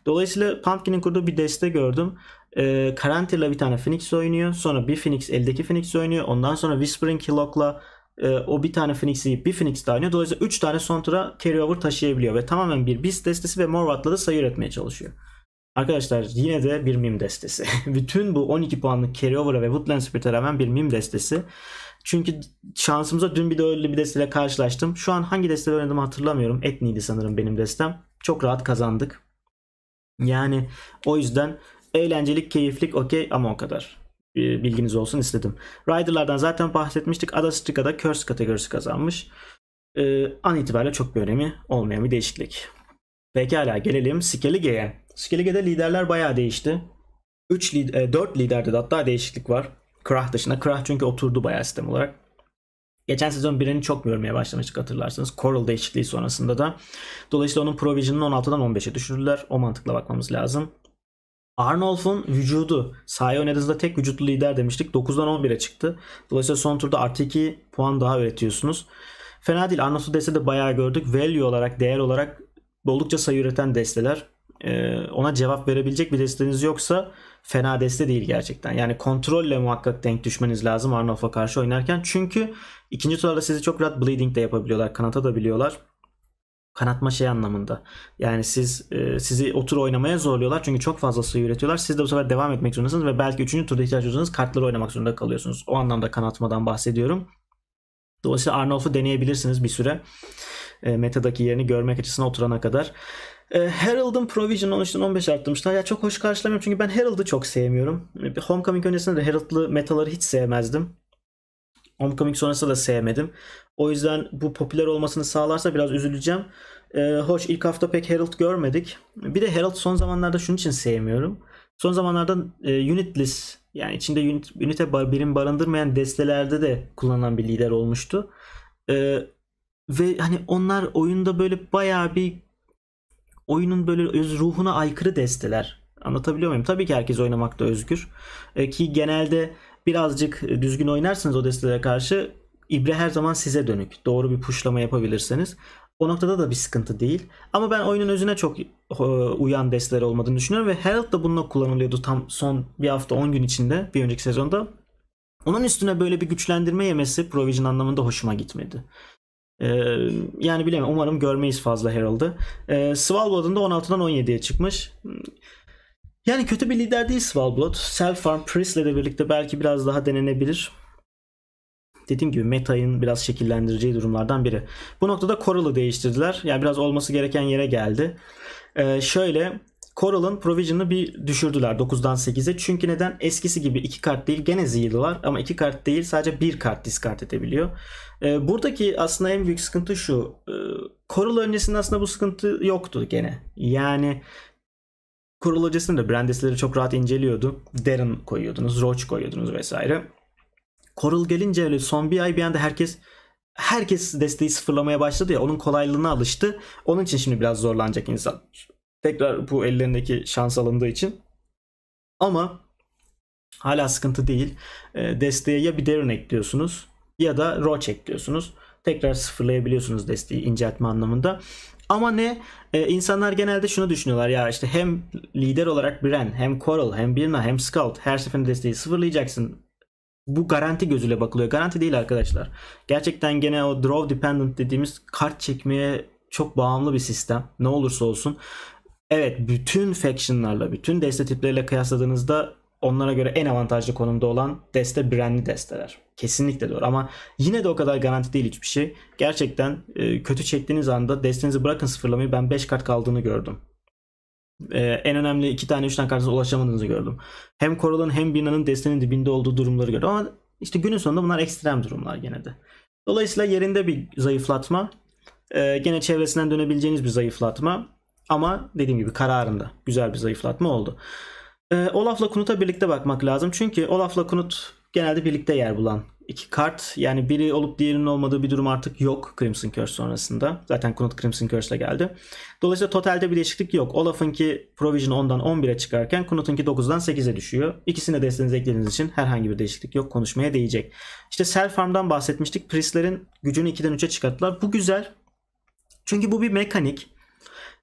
Speaker 1: Dolayısıyla Pumpkin'in kurduğu bir deste gördüm. Ee, Karantir'la bir tane Phoenix oynuyor. Sonra bir Phoenix eldeki Phoenix oynuyor. Ondan sonra Whispering Hillock'la e, o bir tane Phoenix'i bir Phoenix daha oynuyor. Dolayısıyla 3 tane son tura carry over taşıyabiliyor ve tamamen bir Beast destesi ve Morvath'la da sayı üretmeye çalışıyor. Arkadaşlar yine de bir mim destesi. Bütün bu 12 puanlık carry over'a ve Woodland Spirit'e rağmen bir mim destesi. Çünkü şansımıza dün bir de öyle bir desteyle karşılaştım. Şu an hangi desteyle oynadığımı hatırlamıyorum. Etniydi sanırım benim destem. Çok rahat kazandık. Yani o yüzden eğlencelik, keyiflik okey ama o kadar. Ee, bilginiz olsun istedim. Rider'lardan zaten bahsetmiştik. Adastika'da Curse kategorisi kazanmış. Ee, an itibariyle çok bir önemi olmayan bir değişiklik. Pekala gelelim Skelige'ye. Skelige'de liderler bayağı değişti. 3 lider, 4 liderde de hatta değişiklik var. Krah dışında. Krah çünkü oturdu bayağı sistem olarak. Geçen sezon birini çok görmeye başlamıştık hatırlarsınız. Coral değişikliği sonrasında da. Dolayısıyla onun provision'ını 16'dan 15'e düşürdüler. O mantıkla bakmamız lazım. Arnolf'un vücudu. Sahaya oynadığınızda tek vücutlu lider demiştik. 9'dan 11'e çıktı. Dolayısıyla son turda artı 2 puan daha üretiyorsunuz. Fena değil. Arnolf'u deste de bayağı gördük. Value olarak, değer olarak oldukça sayı üreten desteler. Ee, ona cevap verebilecek bir desteniz yoksa fena deste değil gerçekten. Yani kontrolle muhakkak denk düşmeniz lazım Arnavufa karşı oynarken. Çünkü ikinci turda sizi çok rahat bleeding de yapabiliyorlar. Kanata da biliyorlar. Kanatma şey anlamında. Yani siz e, sizi otur oynamaya zorluyorlar. Çünkü çok fazla sayı üretiyorlar. Siz de bu sefer devam etmek zorundasınız ve belki üçüncü turda ihtiyaç duyduğunuz kartları oynamak zorunda kalıyorsunuz. O anlamda kanatmadan bahsediyorum. Dolayısıyla Arnolf'u deneyebilirsiniz bir süre. E, metadaki yerini görmek açısından oturana kadar. E, Harold'un Provision 13'ten 15 arttırmışlar. Ya çok hoş karşılamıyorum çünkü ben Harold'u çok sevmiyorum. E, Homecoming öncesinde de Harold'lı metaları hiç sevmezdim. Homecoming sonrasında da sevmedim. O yüzden bu popüler olmasını sağlarsa biraz üzüleceğim. E, hoş ilk hafta pek Herald görmedik. Bir de Herald son zamanlarda şunun için sevmiyorum. Son zamanlarda e, unitless yani içinde unit, ünite bar, birim barındırmayan destelerde de kullanılan bir lider olmuştu. E, ve hani onlar oyunda böyle bayağı bir oyunun böyle öz ruhuna aykırı desteler. Anlatabiliyor muyum? Tabii ki herkes oynamakta özgür. E, ki genelde birazcık düzgün oynarsanız o destelere karşı ibre her zaman size dönük. Doğru bir puşlama yapabilirseniz. O noktada da bir sıkıntı değil. Ama ben oyunun özüne çok e, uyan desteler olmadığını düşünüyorum ve Herald da bununla kullanılıyordu tam son bir hafta 10 gün içinde bir önceki sezonda. Onun üstüne böyle bir güçlendirme yemesi Provision anlamında hoşuma gitmedi. Ee, yani bilemem. Umarım görmeyiz fazla heraldı. Ee, Svalbard'ın da 16'dan 17'ye çıkmış. Yani kötü bir lider değil Svalbard. Self Farm Priest'le de birlikte belki biraz daha denenebilir. Dediğim gibi meta'nın biraz şekillendireceği durumlardan biri. Bu noktada Coral'ı değiştirdiler. Yani biraz olması gereken yere geldi. Ee, şöyle Coral'ın Provision'ı bir düşürdüler 9'dan 8'e. Çünkü neden? Eskisi gibi 2 kart değil gene zehirliler ama 2 kart değil sadece 1 kart discard edebiliyor. E, buradaki aslında en büyük sıkıntı şu. E, Coral öncesinde aslında bu sıkıntı yoktu gene. Yani Coral öncesinde de Brandis'leri çok rahat inceliyordu. Darren koyuyordunuz, Roach koyuyordunuz vesaire. Coral gelince öyle son bir ay bir anda herkes herkes desteği sıfırlamaya başladı ya onun kolaylığına alıştı. Onun için şimdi biraz zorlanacak insan. Tekrar bu ellerindeki şans alındığı için. Ama hala sıkıntı değil. Ee, desteğe ya bir Darren ekliyorsunuz ya da Roach ekliyorsunuz. Tekrar sıfırlayabiliyorsunuz desteği inceltme anlamında. Ama ne? Ee, insanlar genelde şunu düşünüyorlar ya işte hem lider olarak Bren, hem Coral, hem Birna, hem Scout her seferinde desteği sıfırlayacaksın. Bu garanti gözüyle bakılıyor. Garanti değil arkadaşlar. Gerçekten gene o draw dependent dediğimiz kart çekmeye çok bağımlı bir sistem. Ne olursa olsun Evet bütün factionlarla bütün deste tipleriyle kıyasladığınızda onlara göre en avantajlı konumda olan deste brandli desteler. Kesinlikle doğru ama yine de o kadar garanti değil hiçbir şey. Gerçekten e, kötü çektiğiniz anda destenizi bırakın sıfırlamayı ben 5 kart kaldığını gördüm. E, en önemli iki tane 3 tane kartınıza ulaşamadığınızı gördüm. Hem Coral'ın hem Bina'nın destenin dibinde olduğu durumları gördüm ama işte günün sonunda bunlar ekstrem durumlar gene de. Dolayısıyla yerinde bir zayıflatma. E, gene çevresinden dönebileceğiniz bir zayıflatma ama dediğim gibi kararında güzel bir zayıflatma oldu. E, Olaf'la Knut'a birlikte bakmak lazım. Çünkü Olaf'la Knut genelde birlikte yer bulan iki kart. Yani biri olup diğerinin olmadığı bir durum artık yok Crimson Curse sonrasında. Zaten Knut Crimson Curse'le geldi. Dolayısıyla totalde bir değişiklik yok. Olaf'ınki Provision 10'dan 11'e çıkarken Knut'unki 9'dan 8'e düşüyor. İkisini de desteğinize eklediğiniz için herhangi bir değişiklik yok. Konuşmaya değecek. İşte Self Harm'dan bahsetmiştik. Priestlerin gücünü 2'den 3'e çıkarttılar. Bu güzel. Çünkü bu bir mekanik.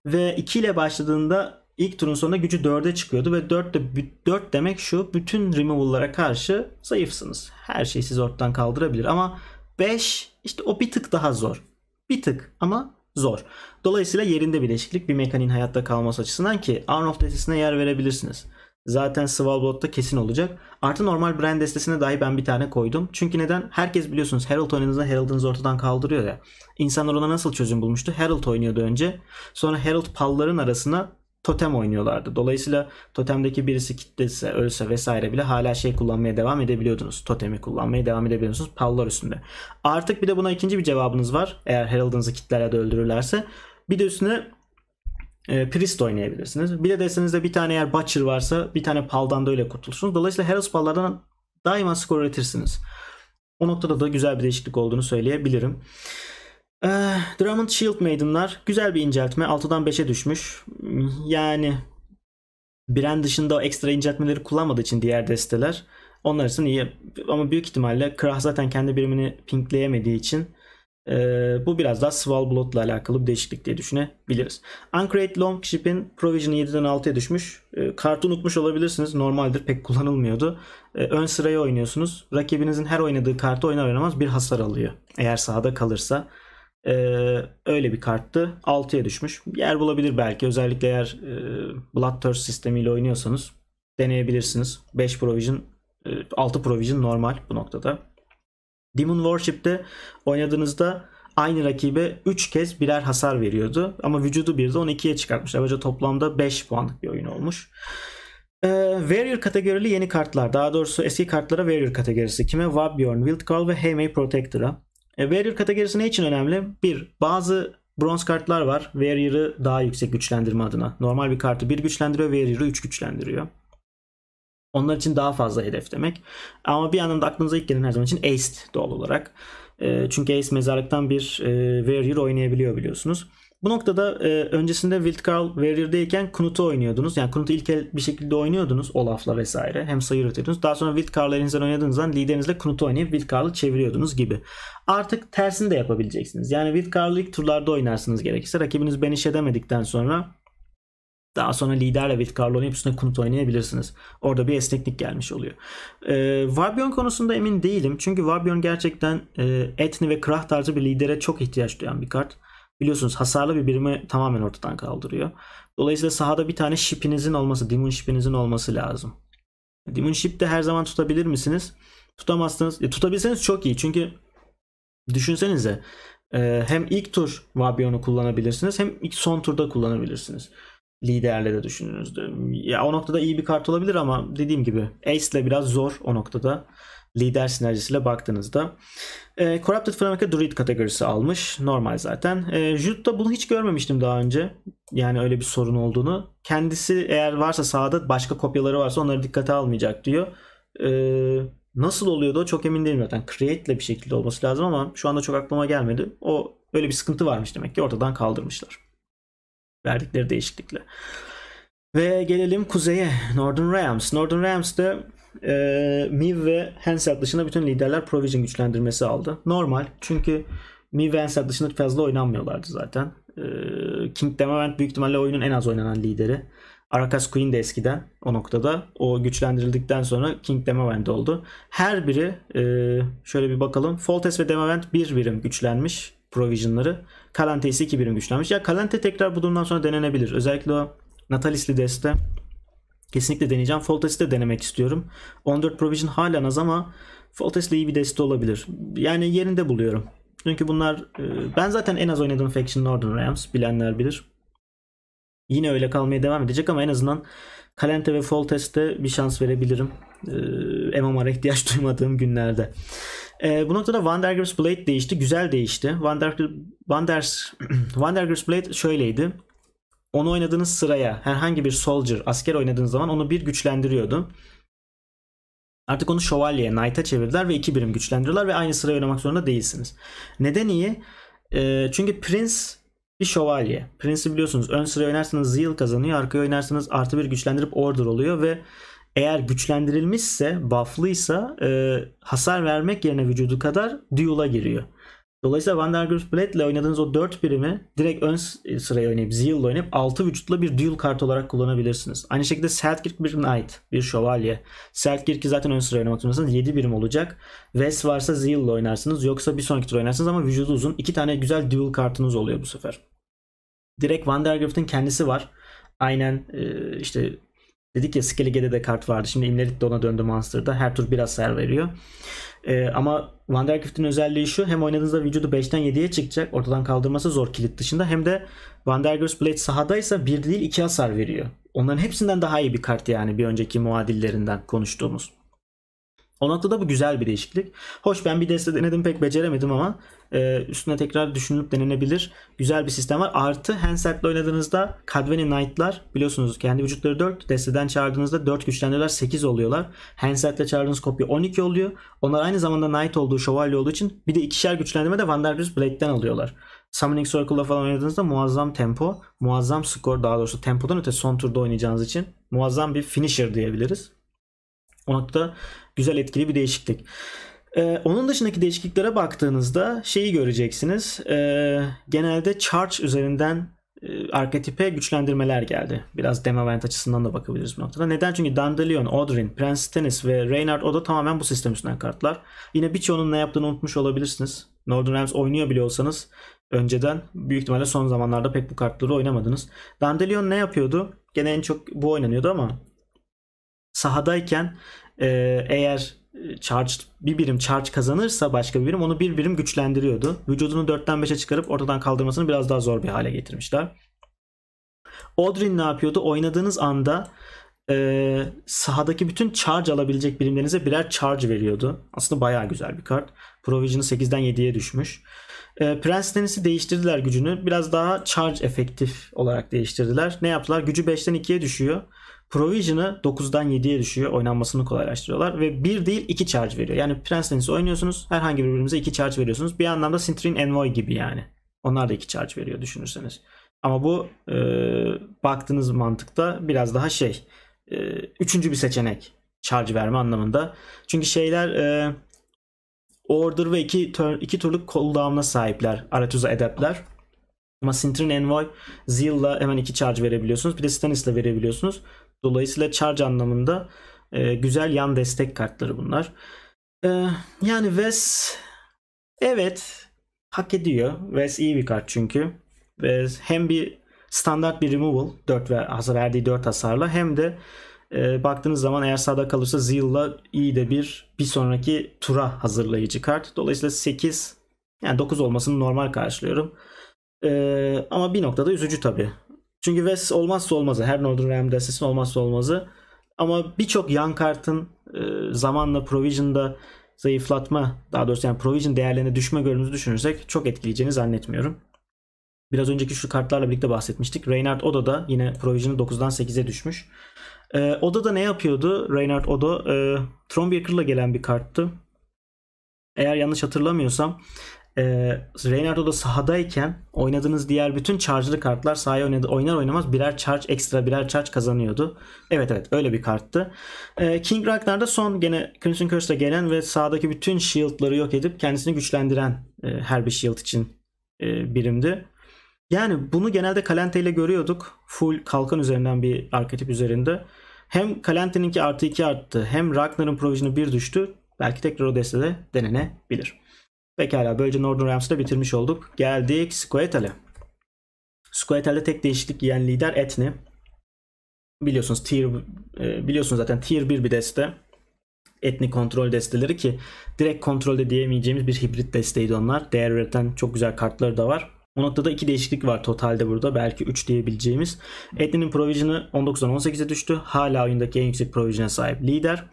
Speaker 1: Ve 2 ile başladığında ilk turun sonunda gücü 4'e çıkıyordu ve 4, de, 4 demek şu bütün removal'lara karşı zayıfsınız. Her şeyi siz ortadan kaldırabilir ama 5 işte o bir tık daha zor. Bir tık ama zor. Dolayısıyla yerinde bir değişiklik bir mekaniğin hayatta kalması açısından ki Arnold testine yer verebilirsiniz zaten Svalbard'da kesin olacak. Artı normal brand destesine dahi ben bir tane koydum. Çünkü neden? Herkes biliyorsunuz Herald oynadığınızda Herald'ınızı ortadan kaldırıyor ya. İnsanlar ona nasıl çözüm bulmuştu? Herald oynuyordu önce. Sonra Herald palların arasına totem oynuyorlardı. Dolayısıyla totemdeki birisi kitlese, ölse vesaire bile hala şey kullanmaya devam edebiliyordunuz. Totemi kullanmaya devam edebiliyorsunuz pallar üstünde. Artık bir de buna ikinci bir cevabınız var. Eğer Herald'ınızı kitler ya da öldürürlerse. Bir de üstüne e, Priest oynayabilirsiniz. Bir de desenizde bir tane eğer Butcher varsa bir tane Pal'dan da öyle kurtulursunuz. Dolayısıyla Heroes Pal'lardan daima skor üretirsiniz. O noktada da güzel bir değişiklik olduğunu söyleyebilirim. Ee, Drummond Shield Maiden'lar güzel bir inceltme. 6'dan 5'e düşmüş. Yani brand dışında ekstra inceltmeleri kullanmadığı için diğer desteler onlar için iyi. Ama büyük ihtimalle Krah zaten kendi birimini pinkleyemediği için ee, bu biraz daha Sval Blood'la alakalı bir değişiklik diye düşünebiliriz. Uncreate Longship'in Provision'ı 7'den 6'ya düşmüş. Ee, kartı unutmuş olabilirsiniz. Normaldir pek kullanılmıyordu. Ee, ön sıraya oynuyorsunuz. Rakibinizin her oynadığı kartı oynar oynamaz bir hasar alıyor. Eğer sahada kalırsa. Ee, öyle bir karttı. 6'ya düşmüş. Yer bulabilir belki. Özellikle eğer e, Bloodthirst sistemiyle oynuyorsanız deneyebilirsiniz. 5 Provision, 6 e, Provision normal bu noktada. Demon Worship'te oynadığınızda aynı rakibe 3 kez birer hasar veriyordu. Ama vücudu bir de 12'ye çıkartmışlar. Böylece toplamda 5 puanlık bir oyun olmuş. Ee, warrior kategorili yeni kartlar. Daha doğrusu eski kartlara Warrior kategorisi. Kime? Wabjorn, Wildcall ve Heymei Protector'a. E, warrior kategorisi ne için önemli? Bir, bazı bronz kartlar var. Warrior'ı daha yüksek güçlendirme adına. Normal bir kartı bir güçlendiriyor, Warrior'ı 3 güçlendiriyor. Onlar için daha fazla hedef demek. Ama bir yandan da aklınıza ilk gelen her zaman için Ace doğal olarak. E, çünkü Ace mezarlıktan bir e, Warrior oynayabiliyor biliyorsunuz. Bu noktada e, öncesinde Wildcarl Warrior'dayken Knut'u oynuyordunuz. Yani Knut'u ilk bir şekilde oynuyordunuz Olaf'la vesaire. Hem sayı üretiyordunuz. Daha sonra Wildcarl'la elinizden oynadığınızdan liderinizle Knut'u oynayıp Wildcarl'ı çeviriyordunuz gibi. Artık tersini de yapabileceksiniz. Yani Wildcarl'ı ilk turlarda oynarsınız gerekirse. Rakibiniz ben iş edemedikten sonra daha sonra liderle Vit Carlo'nun hepsine Knut oynayabilirsiniz. Orada bir esneklik gelmiş oluyor. Ee, Vabion konusunda emin değilim. Çünkü Vabion gerçekten e, Etni ve Krah tarzı bir lidere çok ihtiyaç duyan bir kart. Biliyorsunuz hasarlı bir birimi tamamen ortadan kaldırıyor. Dolayısıyla sahada bir tane ship'inizin olması, Demon ship'inizin olması lazım. Demon ship de her zaman tutabilir misiniz? Tutamazsınız. E, tutabilseniz çok iyi. Çünkü düşünsenize e, hem ilk tur Vabion'u kullanabilirsiniz hem ilk son turda kullanabilirsiniz liderleri düşündüğünüzde. Ya o noktada iyi bir kart olabilir ama dediğim gibi Ace ile biraz zor o noktada lider sinerjisiyle baktığınızda. E, Corrupted Flamenco Druid kategorisi almış. Normal zaten. E, Jude'da bunu hiç görmemiştim daha önce. Yani öyle bir sorun olduğunu. Kendisi eğer varsa sahada başka kopyaları varsa onları dikkate almayacak diyor. E, nasıl oluyordu o çok emin değilim zaten. Create ile bir şekilde olması lazım ama şu anda çok aklıma gelmedi. O öyle bir sıkıntı varmış demek ki ortadan kaldırmışlar verdikleri değişiklikle. Ve gelelim kuzeye Northern Rams. Northern Rams'de e, Miv ve Hansel dışında bütün liderler Provision güçlendirmesi aldı. Normal çünkü Miv ve Hansel dışında fazla oynanmıyorlardı zaten. E, King Demavent büyük ihtimalle oyunun en az oynanan lideri. Arakas Queen de eskiden o noktada. O güçlendirildikten sonra King Demavent oldu. Her biri e, şöyle bir bakalım. Foltes ve Demavent bir birim güçlenmiş provisionları. Kalante ise 2 birim güçlenmiş. Ya Kalante tekrar bu durumdan sonra denenebilir. Özellikle o Natalisli deste kesinlikle deneyeceğim. Foltest'i de denemek istiyorum. 14 Provision hala az ama Foltest iyi bir deste olabilir. Yani yerinde buluyorum. Çünkü bunlar e, ben zaten en az oynadığım faction Northern Rams bilenler bilir. Yine öyle kalmaya devam edecek ama en azından Kalente ve Foltest'e bir şans verebilirim. E, MMR'a ihtiyaç duymadığım günlerde. E, bu noktada Vandergrips Blade değişti. Güzel değişti. Vander, Vanders, Vandergrips Blade şöyleydi. Onu oynadığınız sıraya herhangi bir soldier, asker oynadığınız zaman onu bir güçlendiriyordu. Artık onu şövalyeye, knight'a çevirdiler ve iki birim güçlendiriyorlar ve aynı sırayı oynamak zorunda değilsiniz. Neden iyi? E, çünkü Prince bir şövalye. Prince'i biliyorsunuz ön sıraya oynarsanız zeal kazanıyor. Arkaya oynarsanız artı bir güçlendirip order oluyor ve eğer güçlendirilmişse, bufflıysa e, hasar vermek yerine vücudu kadar duel'a giriyor. Dolayısıyla Vandergrift Blade ile oynadığınız o 4 birimi direkt ön e, sıraya oynayıp Zeal ile oynayıp 6 vücutla bir duel kartı olarak kullanabilirsiniz. Aynı şekilde Selkirk bir knight, bir şövalye. Selkirk'i zaten ön sıraya oynamak zorundasınız. 7 birim olacak. Ves varsa Zeal ile oynarsınız. Yoksa bir sonraki tur oynarsınız ama vücudu uzun. 2 tane güzel duel kartınız oluyor bu sefer. Direkt Vandergrift'in kendisi var. Aynen e, işte Dedik ya Skelige'de de kart vardı. Şimdi Imlerit de ona döndü Monster'da. Her tur biraz hasar veriyor. Ee, ama Vanderkift'in özelliği şu. Hem oynadığınızda vücudu 5'ten 7'ye çıkacak. Ortadan kaldırması zor kilit dışında. Hem de Vandergrift Blade sahadaysa 1 değil 2 hasar veriyor. Onların hepsinden daha iyi bir kart yani bir önceki muadillerinden konuştuğumuz. O noktada bu güzel bir değişiklik. Hoş ben bir deste denedim pek beceremedim ama e, üstüne tekrar düşünülüp denenebilir. Güzel bir sistem var. Artı ile oynadığınızda Cadveni Knight'lar biliyorsunuz kendi vücutları 4. Desteden çağırdığınızda 4 güçlendiriyorlar 8 oluyorlar. ile çağırdığınız kopya 12 oluyor. Onlar aynı zamanda Knight olduğu şövalye olduğu için bir de ikişer güçlendirme de Vanderbilt Blade'den alıyorlar. Summoning Circle'da falan oynadığınızda muazzam tempo, muazzam skor daha doğrusu tempodan öte son turda oynayacağınız için muazzam bir finisher diyebiliriz. O nokta güzel etkili bir değişiklik. Ee, onun dışındaki değişikliklere baktığınızda şeyi göreceksiniz. Ee, genelde charge üzerinden e, arketipe güçlendirmeler geldi. Biraz Demavent açısından da bakabiliriz bu noktada. Neden? Çünkü Dandelion, Odrin, Prince Tennis ve Reinhardt o da tamamen bu sistem üstünden kartlar. Yine birçoğunun ne yaptığını unutmuş olabilirsiniz. Northern Rams oynuyor bile olsanız önceden büyük ihtimalle son zamanlarda pek bu kartları oynamadınız. Dandelion ne yapıyordu? Gene en çok bu oynanıyordu ama sahadayken e, eğer charge bir birim charge kazanırsa başka bir birim onu bir birim güçlendiriyordu. Vücudunu 4'ten 5'e çıkarıp ortadan kaldırmasını biraz daha zor bir hale getirmişler. Odrin ne yapıyordu? Oynadığınız anda e, sahadaki bütün charge alabilecek birimlerinize birer charge veriyordu. Aslında baya güzel bir kart. Provision'ı 8'den 7'ye düşmüş. E, Prens Tennis'i değiştirdiler gücünü. Biraz daha charge efektif olarak değiştirdiler. Ne yaptılar? Gücü 5'ten 2'ye düşüyor. Provision'ı 9'dan 7'ye düşüyor. Oynanmasını kolaylaştırıyorlar. Ve bir değil iki charge veriyor. Yani Prince Deniz'i oynuyorsunuz. Herhangi birbirimize iki charge veriyorsunuz. Bir anlamda Sintrin Envoy gibi yani. Onlar da iki charge veriyor düşünürseniz. Ama bu e, baktığınız mantıkta biraz daha şey. E, üçüncü bir seçenek. Charge verme anlamında. Çünkü şeyler e, Order ve iki, tur, iki turluk cooldown'a sahipler. Aretusa Adept'ler. Ama Sintrin Envoy Zeal'la hemen iki charge verebiliyorsunuz. Bir de Stannis'le verebiliyorsunuz. Dolayısıyla charge anlamında e, güzel yan destek kartları bunlar. E, yani Ves evet hak ediyor. Ves iyi bir kart çünkü. Ves hem bir standart bir removal 4 ve hasar verdiği 4 hasarla hem de e, baktığınız zaman eğer sağda kalırsa Zeal'la iyi de bir bir sonraki tura hazırlayıcı kart. Dolayısıyla 8 yani 9 olmasını normal karşılıyorum. E, ama bir noktada üzücü tabii. Çünkü West olmazsa olmazı. Her Northern Ram destesinin olmazsa olmazı. Ama birçok yan kartın e, zamanla Provision'da zayıflatma daha doğrusu yani Provision değerlerine düşme görünümüzü düşünürsek çok etkileyeceğini zannetmiyorum. Biraz önceki şu kartlarla birlikte bahsetmiştik. Reynard Oda da yine Provision'ı 9'dan 8'e düşmüş. E, Oda da ne yapıyordu? Reynard Oda e, Thronebreaker'la gelen bir karttı. Eğer yanlış hatırlamıyorsam e, ee, Reynardo da sahadayken oynadığınız diğer bütün charge'lı kartlar sahaya oynadı, oynar oynamaz birer charge ekstra birer charge kazanıyordu. Evet evet öyle bir karttı. E, King Ragnar'da son gene Crimson Curse'da gelen ve sahadaki bütün shield'ları yok edip kendisini güçlendiren e, her bir shield için e, birimdi. Yani bunu genelde Kalente ile görüyorduk. Full kalkan üzerinden bir arketip üzerinde. Hem Kalente'ninki artı 2 arttı hem Ragnar'ın provision'ı 1 düştü. Belki tekrar o destede denenebilir. Pekala böylece Northern Rams'da bitirmiş olduk. Geldik Squirtle'e. Squirtle'de tek değişiklik yiyen lider Etni. Biliyorsunuz tier e, biliyorsunuz zaten tier 1 bir deste. Etni kontrol desteleri ki direkt kontrolde diyemeyeceğimiz bir hibrit desteydi onlar. Değer üreten çok güzel kartları da var. O noktada iki değişiklik var totalde burada. Belki 3 diyebileceğimiz. Etni'nin provision'ı 19'dan 18'e düştü. Hala oyundaki en yüksek provision'a sahip lider.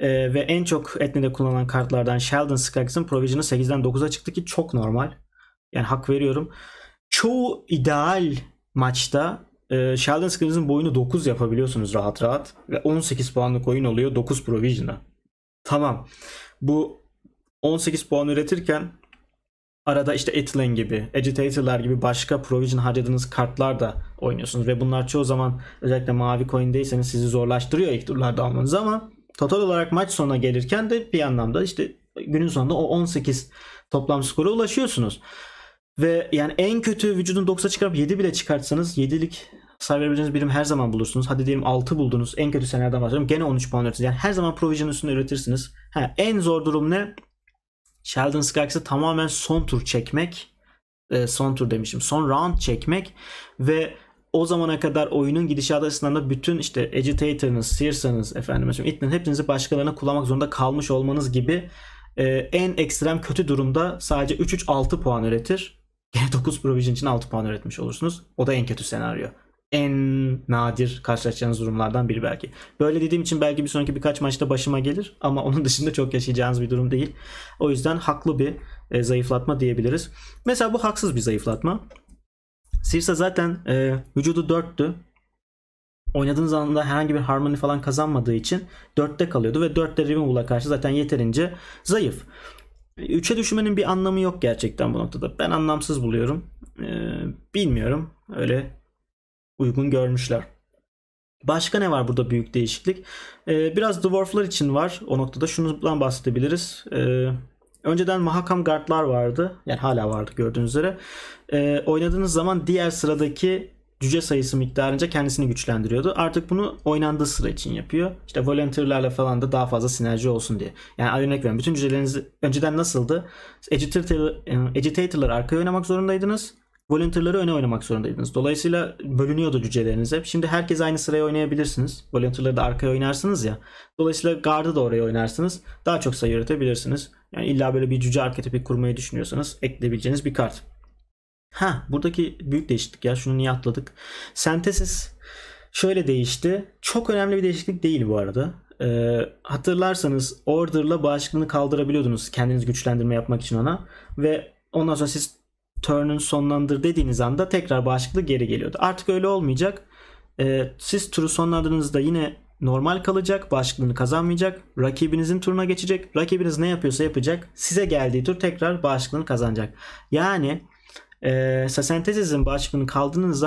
Speaker 1: E, ve en çok Etne'de kullanılan kartlardan Sheldon Skaggs'ın Provision'ı 8'den 9'a çıktı ki çok normal. Yani hak veriyorum. Çoğu ideal maçta e, Sheldon Skaggs'ın boyunu 9 yapabiliyorsunuz rahat rahat. Ve 18 puanlık oyun oluyor 9 Provision'a. Tamam. Bu 18 puan üretirken arada işte Etlen gibi, Agitator'lar gibi başka provision harcadığınız kartlar da oynuyorsunuz. Ve bunlar çoğu zaman özellikle mavi coin'deyseniz sizi zorlaştırıyor ilk turlarda almanız ama total olarak maç sonuna gelirken de bir anlamda işte günün sonunda o 18 toplam skora ulaşıyorsunuz. Ve yani en kötü vücudun 90'a çıkarıp 7 bile çıkartsanız 7'lik sayı birim her zaman bulursunuz. Hadi diyelim 6 buldunuz. En kötü senelerden bahsediyorum. Gene 13 puan üretirsiniz. Yani her zaman provision üstünde üretirsiniz. Ha, en zor durum ne? Sheldon Sykes'ı tamamen son tur çekmek. E, son tur demişim. Son round çekmek ve o zamana kadar oyunun gidişatı açısından bütün işte agitator'ınız, searsanız efendim itin hepinizi başkalarına kullanmak zorunda kalmış olmanız gibi e, en ekstrem kötü durumda sadece 3-3-6 puan üretir. Gene 9 provision için 6 puan üretmiş olursunuz. O da en kötü senaryo. En nadir karşılaşacağınız durumlardan biri belki. Böyle dediğim için belki bir sonraki birkaç maçta başıma gelir ama onun dışında çok yaşayacağınız bir durum değil. O yüzden haklı bir e, zayıflatma diyebiliriz. Mesela bu haksız bir zayıflatma. Sirsa zaten e, vücudu 4'tü. Oynadığınız anda herhangi bir harmoni falan kazanmadığı için 4'te kalıyordu ve 4'te Rivenwood'a karşı zaten yeterince zayıf. 3'e düşmenin bir anlamı yok gerçekten bu noktada. Ben anlamsız buluyorum. Ee, bilmiyorum. Öyle uygun görmüşler. Başka ne var burada büyük değişiklik? Ee, biraz Dwarf'lar için var. O noktada şundan bahsedebiliriz. Ee, Önceden Mahakam Guard'lar vardı. Yani hala vardı gördüğünüz üzere. E, oynadığınız zaman diğer sıradaki cüce sayısı miktarınca kendisini güçlendiriyordu. Artık bunu oynandığı sıra için yapıyor. İşte volunteerlarla falan da daha fazla sinerji olsun diye. Yani örnek veriyorum bütün cüceleriniz önceden nasıldı? Agitator, e, agitator'ları arkaya oynamak zorundaydınız volunteerları öne oynamak zorundaydınız. Dolayısıyla bölünüyordu cücelerinize. Şimdi herkes aynı sıraya oynayabilirsiniz. Volunteerları da arkaya oynarsınız ya. Dolayısıyla gardı da oraya oynarsınız. Daha çok sayı üretebilirsiniz. Yani illa böyle bir cüce arketipi kurmayı düşünüyorsanız ekleyebileceğiniz bir kart. Ha buradaki büyük değişiklik ya. Şunu niye atladık? Sentesis şöyle değişti. Çok önemli bir değişiklik değil bu arada. Ee, hatırlarsanız order'la bağışıklığını kaldırabiliyordunuz kendiniz güçlendirme yapmak için ona ve ondan sonra siz turn'un sonlandır dediğiniz anda tekrar bağışıklık geri geliyordu. Artık öyle olmayacak. Ee, siz turu sonlandırdığınızda yine normal kalacak. Bağışıklığını kazanmayacak. Rakibinizin turuna geçecek. Rakibiniz ne yapıyorsa yapacak. Size geldiği tur tekrar bağışıklığını kazanacak. Yani e, sasentezizin bağışıklığını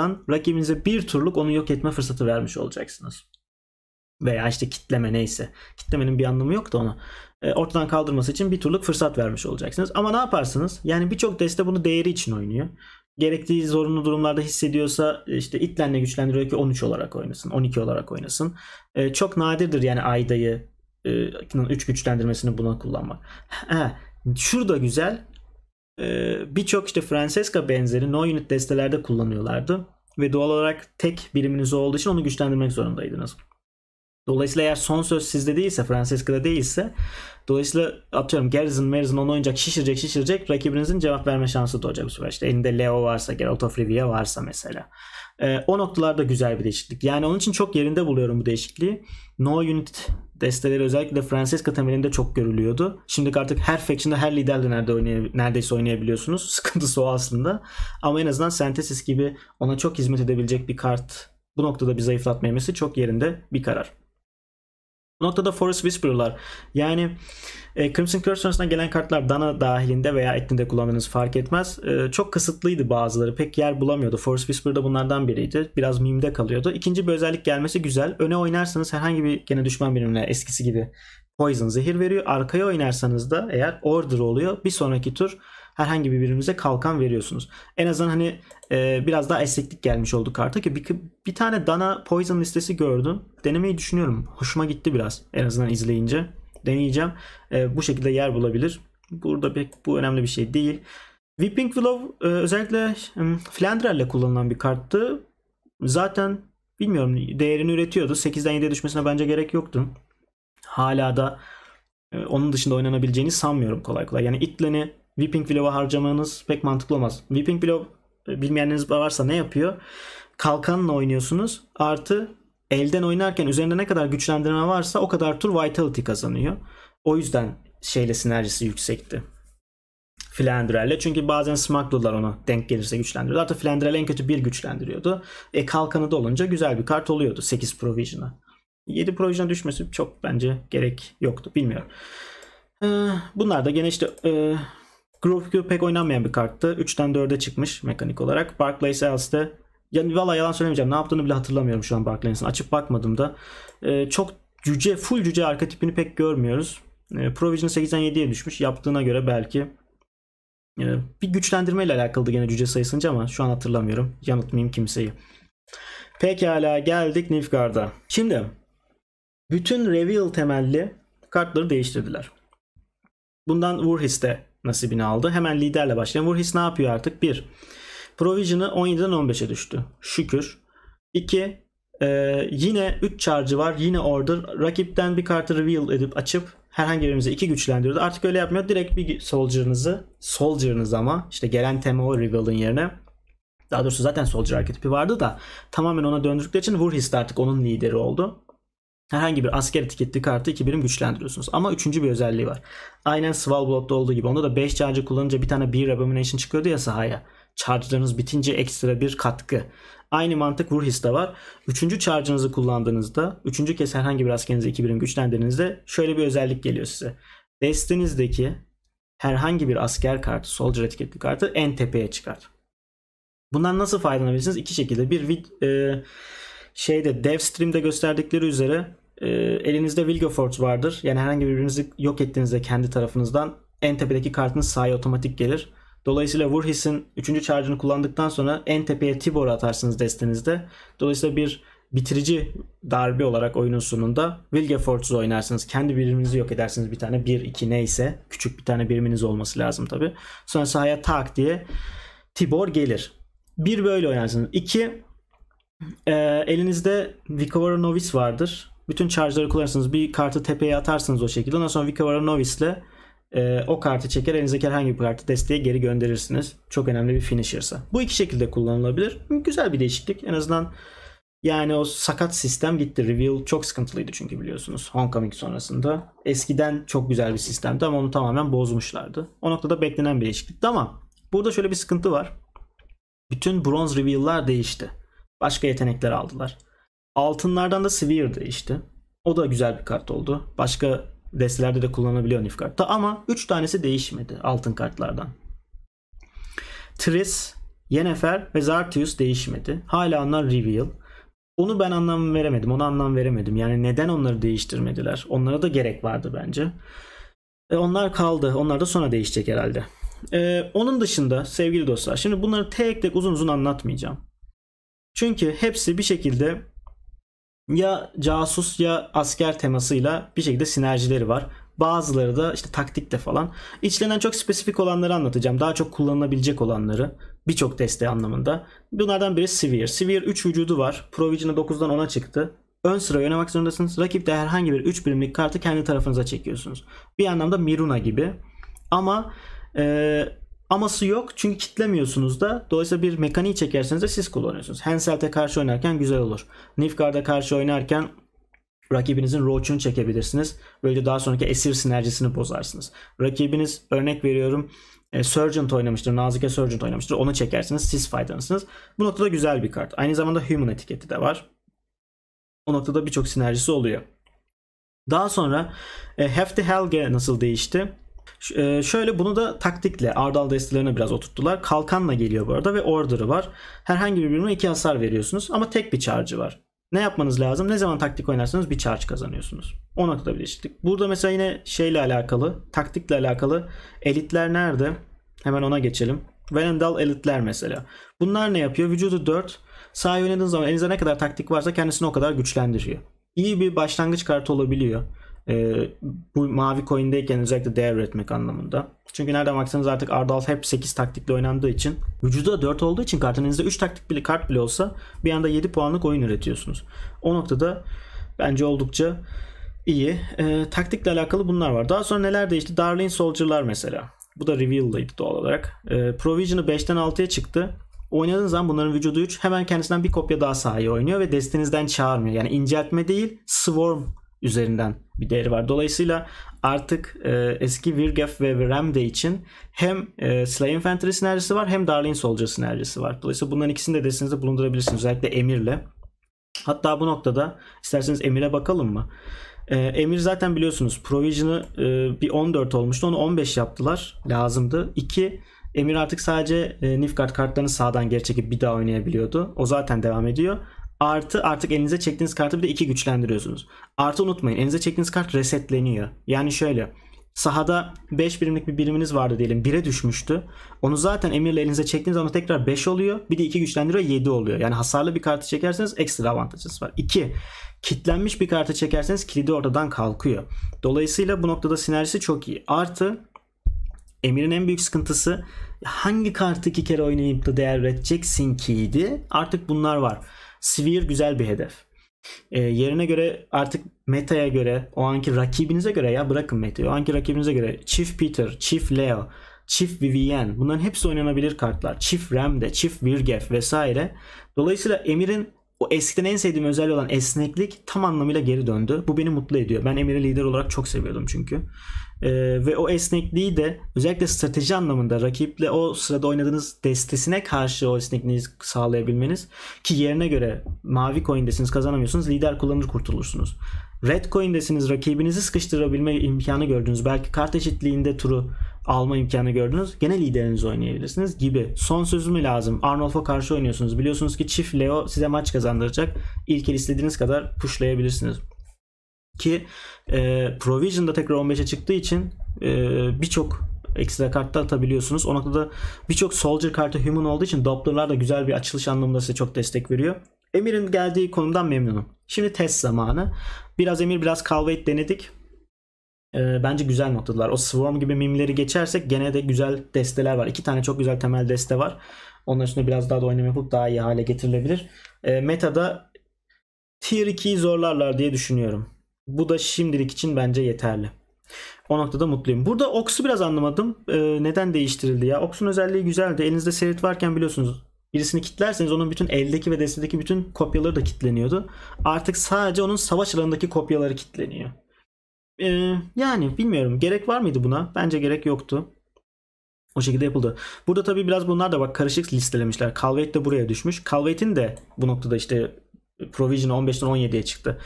Speaker 1: an rakibinize bir turluk onu yok etme fırsatı vermiş olacaksınız. Veya işte kitleme neyse. Kitlemenin bir anlamı yok da ona. E, ortadan kaldırması için bir turluk fırsat vermiş olacaksınız. Ama ne yaparsınız? Yani birçok deste bunu değeri için oynuyor. Gerektiği zorunlu durumlarda hissediyorsa e, işte itlenle güçlendiriyor ki 13 olarak oynasın, 12 olarak oynasın. E, çok nadirdir yani Ayda'yı 3 güçlendirmesini buna kullanmak. şurada güzel birçok işte Francesca benzeri no unit destelerde kullanıyorlardı. Ve doğal olarak tek biriminiz olduğu için onu güçlendirmek zorundaydınız. Dolayısıyla eğer son söz sizde değilse, Francisco'da değilse dolayısıyla atıyorum Garrison, Marison onu oynayacak, şişirecek, şişirecek rakibinizin cevap verme şansı doğacak olacak bu sefer. İşte elinde Leo varsa, Geralt of Rivia varsa mesela. Ee, o noktalarda güzel bir değişiklik. Yani onun için çok yerinde buluyorum bu değişikliği. No Unit desteleri özellikle Francisco temelinde çok görülüyordu. Şimdi artık her faction'da her liderle nerede oynay- neredeyse oynayabiliyorsunuz. Sıkıntısı o aslında. Ama en azından Sentesis gibi ona çok hizmet edebilecek bir kart bu noktada bir zayıflatmaması çok yerinde bir karar noktada Forest Whisperer'lar yani e, Crimson Curse sonrasında gelen kartlar Dana dahilinde veya eklinde kullandığınız fark etmez. E, çok kısıtlıydı bazıları. Pek yer bulamıyordu. Forest Whisper da bunlardan biriydi. Biraz mimde kalıyordu. İkinci bir özellik gelmesi güzel. Öne oynarsanız herhangi bir gene düşman birimine eskisi gibi poison zehir veriyor. Arkaya oynarsanız da eğer order oluyor. Bir sonraki tur herhangi birbirimize kalkan veriyorsunuz. En azından hani e, biraz daha esneklik gelmiş oldu karta ki bir, bir tane dana poison listesi gördüm. Denemeyi düşünüyorum. Hoşuma gitti biraz en azından izleyince. Deneyeceğim. E, bu şekilde yer bulabilir. Burada pek bu önemli bir şey değil. Weeping Willow e, özellikle e, Flandral'le kullanılan bir karttı. Zaten bilmiyorum değerini üretiyordu. 8'den 7'ye düşmesine bence gerek yoktu hala da e, onun dışında oynanabileceğini sanmıyorum kolay kolay. Yani Itlen'i Weeping Willow'a harcamanız pek mantıklı olmaz. Weeping Willow e, bilmeyeniniz varsa ne yapıyor? Kalkanla oynuyorsunuz. Artı elden oynarken üzerinde ne kadar güçlendirme varsa o kadar tur vitality kazanıyor. O yüzden şeyle sinerjisi yüksekti. Flandrel'le. Çünkü bazen Smuggler'lar ona denk gelirse güçlendiriyor. Hatta Flandrel en kötü bir güçlendiriyordu. E kalkanı da olunca güzel bir kart oluyordu 8 Provision'a. 7 Provision düşmesi çok bence gerek yoktu. Bilmiyorum. Ee, bunlar da gene işte e, Grove pek oynanmayan bir karttı. 3'ten 4'e çıkmış mekanik olarak. Barclays Ells'te yani valla yalan söylemeyeceğim. Ne yaptığını bile hatırlamıyorum şu an Barclays'ın. Açıp bakmadım da. Ee, çok cüce, full cüce arka tipini pek görmüyoruz. Ee, Provision 8'den 7'ye düşmüş. Yaptığına göre belki ee, bir güçlendirme ile alakalıydı gene cüce sayısınca ama şu an hatırlamıyorum. Yanıtmayayım kimseyi. Pekala geldik Nifgarda. Şimdi bütün reveal temelli kartları değiştirdiler. Bundan Vurhis de nasibini aldı. Hemen liderle başlayalım. Vurhis ne yapıyor artık? 1. Provision'ı 17'den 15'e düştü. Şükür. 2. Ee, yine 3 charge'ı var. Yine order. Rakipten bir kartı reveal edip açıp herhangi birimize 2 güçlendiriyordu. Artık öyle yapmıyor. Direkt bir soldier'ınızı soldier'ınız ama işte gelen tema o reveal'ın yerine daha doğrusu zaten soldier arketipi vardı da tamamen ona döndürdükleri için Vurhis de artık onun lideri oldu herhangi bir asker etiketli kartı 2 birim güçlendiriyorsunuz. Ama üçüncü bir özelliği var. Aynen Svalbard'da olduğu gibi. Onda da 5 charge kullanınca bir tane bir abomination çıkıyordu ya sahaya. Charge'larınız bitince ekstra bir katkı. Aynı mantık Ruhis'te var. Üçüncü charge'ınızı kullandığınızda, üçüncü kez herhangi bir askerinizi 2 birim güçlendirdiğinizde şöyle bir özellik geliyor size. Destinizdeki herhangi bir asker kartı, soldier etiketli kartı en tepeye çıkar. Bundan nasıl faydalanabilirsiniz? İki şekilde. Bir e, şeyde dev stream'de gösterdikleri üzere e, elinizde Wilgefortz vardır. Yani herhangi birbirinizi yok ettiğinizde kendi tarafınızdan en tepedeki kartınız sahaya otomatik gelir. Dolayısıyla Vurhis'in 3. charge'ını kullandıktan sonra en tepeye Tibor'u atarsınız destenizde. Dolayısıyla bir bitirici darbe olarak oyunun sonunda Wilgefortz'u oynarsınız. Kendi biriminizi yok edersiniz bir tane. bir iki neyse. Küçük bir tane biriminiz olması lazım tabi. Sonra sahaya tak diye Tibor gelir. Bir böyle oynarsınız. İki e, elinizde Vicovaro Novis vardır bütün charge'ları kullanırsınız. Bir kartı tepeye atarsınız o şekilde. Ondan sonra Vikavara Novice'le e, o kartı çeker elinizdeki herhangi bir kartı desteğe geri gönderirsiniz. Çok önemli bir finisher'sa. Bu iki şekilde kullanılabilir. Güzel bir değişiklik. En azından yani o sakat sistem gitti. Reveal çok sıkıntılıydı çünkü biliyorsunuz Homecoming sonrasında. Eskiden çok güzel bir sistemdi ama onu tamamen bozmuşlardı. O noktada beklenen bir değişiklikti ama burada şöyle bir sıkıntı var. Bütün bronze reveal'lar değişti. Başka yetenekler aldılar. Altınlardan da Severe değişti. O da güzel bir kart oldu. Başka destelerde de kullanabiliyor Nif kartta ama 3 tanesi değişmedi altın kartlardan. Tris, Yennefer ve Zartius değişmedi. Hala onlar Reveal. Onu ben anlam veremedim. Onu anlam veremedim. Yani neden onları değiştirmediler? Onlara da gerek vardı bence. E onlar kaldı. Onlar da sonra değişecek herhalde. E, onun dışında sevgili dostlar şimdi bunları tek tek uzun uzun anlatmayacağım. Çünkü hepsi bir şekilde ya casus ya asker temasıyla bir şekilde sinerjileri var. Bazıları da işte taktikte falan. İçlerinden çok spesifik olanları anlatacağım. Daha çok kullanılabilecek olanları. Birçok desteği anlamında. Bunlardan biri Severe. Severe 3 vücudu var. Provision'a 9'dan 10'a çıktı. Ön sıra oynamak zorundasınız. Rakip de herhangi bir 3 birimlik kartı kendi tarafınıza çekiyorsunuz. Bir anlamda Miruna gibi. Ama e, aması yok çünkü kitlemiyorsunuz da. Dolayısıyla bir mekaniği çekerseniz de siz kullanıyorsunuz. Henselt'e karşı oynarken güzel olur. Nifgard'a karşı oynarken rakibinizin roach'unu çekebilirsiniz. Böylece daha sonraki esir sinerjisini bozarsınız. Rakibiniz örnek veriyorum e, Surgeon oynamıştır. Nazike Surgeon oynamıştır. Onu çekersiniz. Siz faydalanırsınız. Bu noktada güzel bir kart. Aynı zamanda Human etiketi de var. O noktada birçok sinerjisi oluyor. Daha sonra e, Hefty Helge nasıl değişti? E, şöyle bunu da taktikle Ardal destelerine biraz oturttular. Kalkanla geliyor bu arada ve order'ı var. Herhangi birbirine iki hasar veriyorsunuz ama tek bir charge'ı var. Ne yapmanız lazım? Ne zaman taktik oynarsanız bir charge kazanıyorsunuz. O noktada bir değişiklik. Burada mesela yine şeyle alakalı, taktikle alakalı elitler nerede? Hemen ona geçelim. Venendal elitler mesela. Bunlar ne yapıyor? Vücudu 4. Sağ yöneldiğiniz zaman elinizde ne kadar taktik varsa kendisini o kadar güçlendiriyor. İyi bir başlangıç kartı olabiliyor e, bu mavi coin'deyken özellikle değer üretmek anlamında. Çünkü nereden baksanız artık Ardal hep 8 taktikle oynandığı için vücudu da 4 olduğu için kartınızda 3 taktik bile kart bile olsa bir anda 7 puanlık oyun üretiyorsunuz. O noktada bence oldukça iyi. E, taktikle alakalı bunlar var. Daha sonra neler değişti? Darling Soldier'lar mesela. Bu da reveal'daydı doğal olarak. E, Provision'ı 5'ten 6'ya çıktı. Oynadığınız zaman bunların vücudu 3 hemen kendisinden bir kopya daha sahaya oynuyor ve destenizden çağırmıyor. Yani inceltme değil swarm üzerinden bir değeri var. Dolayısıyla artık e, eski Virgaf ve Viramde için hem e, Slay Infantry sinerjisi var hem Darling Soldier sinerjisi var. Dolayısıyla bunların ikisini de destenizde bulundurabilirsiniz. Özellikle Emir'le. Hatta bu noktada isterseniz Emir'e bakalım mı? E, Emir zaten biliyorsunuz Provision'ı e, bir 14 olmuştu. Onu 15 yaptılar. Lazımdı. 2 Emir artık sadece e, Nifgard kartlarını sağdan geri çekip bir daha oynayabiliyordu. O zaten devam ediyor. Artı artık elinize çektiğiniz kartı bir de iki güçlendiriyorsunuz. Artı unutmayın elinize çektiğiniz kart resetleniyor. Yani şöyle sahada 5 birimlik bir biriminiz vardı diyelim 1'e düşmüştü. Onu zaten emirle elinize çektiğiniz zaman tekrar 5 oluyor. Bir de 2 güçlendiriyor 7 oluyor. Yani hasarlı bir kartı çekerseniz ekstra avantajınız var. 2. Kitlenmiş bir kartı çekerseniz kilidi ortadan kalkıyor. Dolayısıyla bu noktada sinerjisi çok iyi. Artı Emir'in en büyük sıkıntısı hangi kartı iki kere oynayıp da değer üreteceksin kiydi. Artık bunlar var. Sphere güzel bir hedef. E, yerine göre artık metaya göre o anki rakibinize göre ya bırakın metayı o anki rakibinize göre Chief Peter, Chief Leo, Chief Vivian, bunların hepsi oynanabilir kartlar. Chief Ramde, Chief Virgef vesaire. Dolayısıyla Emir'in o eskiden en sevdiğim özelliği olan esneklik tam anlamıyla geri döndü. Bu beni mutlu ediyor. Ben Emir'i lider olarak çok seviyordum çünkü e, ve o esnekliği de özellikle strateji anlamında rakiple o sırada oynadığınız destesine karşı o esnekliği sağlayabilmeniz ki yerine göre mavi coin'desiniz kazanamıyorsunuz lider kullanır kurtulursunuz. Red coin'desiniz rakibinizi sıkıştırabilme imkanı gördünüz. Belki kart eşitliğinde turu alma imkanı gördünüz. Gene lideriniz oynayabilirsiniz gibi. Son sözü mü lazım? Arnolf'a karşı oynuyorsunuz. Biliyorsunuz ki çift Leo size maç kazandıracak. İlk el istediğiniz kadar pushlayabilirsiniz. Ki e, Provision da tekrar 15'e çıktığı için e, birçok ekstra kartta atabiliyorsunuz. O noktada birçok Soldier kartı human olduğu için Doppler'lar da güzel bir açılış anlamında size çok destek veriyor. Emir'in geldiği konumdan memnunum. Şimdi test zamanı. Biraz Emir biraz Calvate denedik. Ee, bence güzel noktalar. O Swarm gibi mimleri geçersek gene de güzel desteler var. İki tane çok güzel temel deste var. Onun üstüne biraz daha da oynama yapıp daha iyi hale getirilebilir. Ee, meta'da Tier 2'yi zorlarlar diye düşünüyorum. Bu da şimdilik için bence yeterli. O noktada mutluyum. Burada Ox'u biraz anlamadım. Ee, neden değiştirildi ya? Ox'un özelliği güzeldi. Elinizde serit varken biliyorsunuz birisini kitlerseniz onun bütün eldeki ve destedeki bütün kopyaları da kitleniyordu. Artık sadece onun savaş alanındaki kopyaları kitleniyor. Ee, yani bilmiyorum. Gerek var mıydı buna? Bence gerek yoktu. O şekilde yapıldı. Burada tabi biraz bunlar da bak karışık listelemişler. Calvate de buraya düşmüş. Calvate'in de bu noktada işte Provision 15'ten 17'ye çıktı.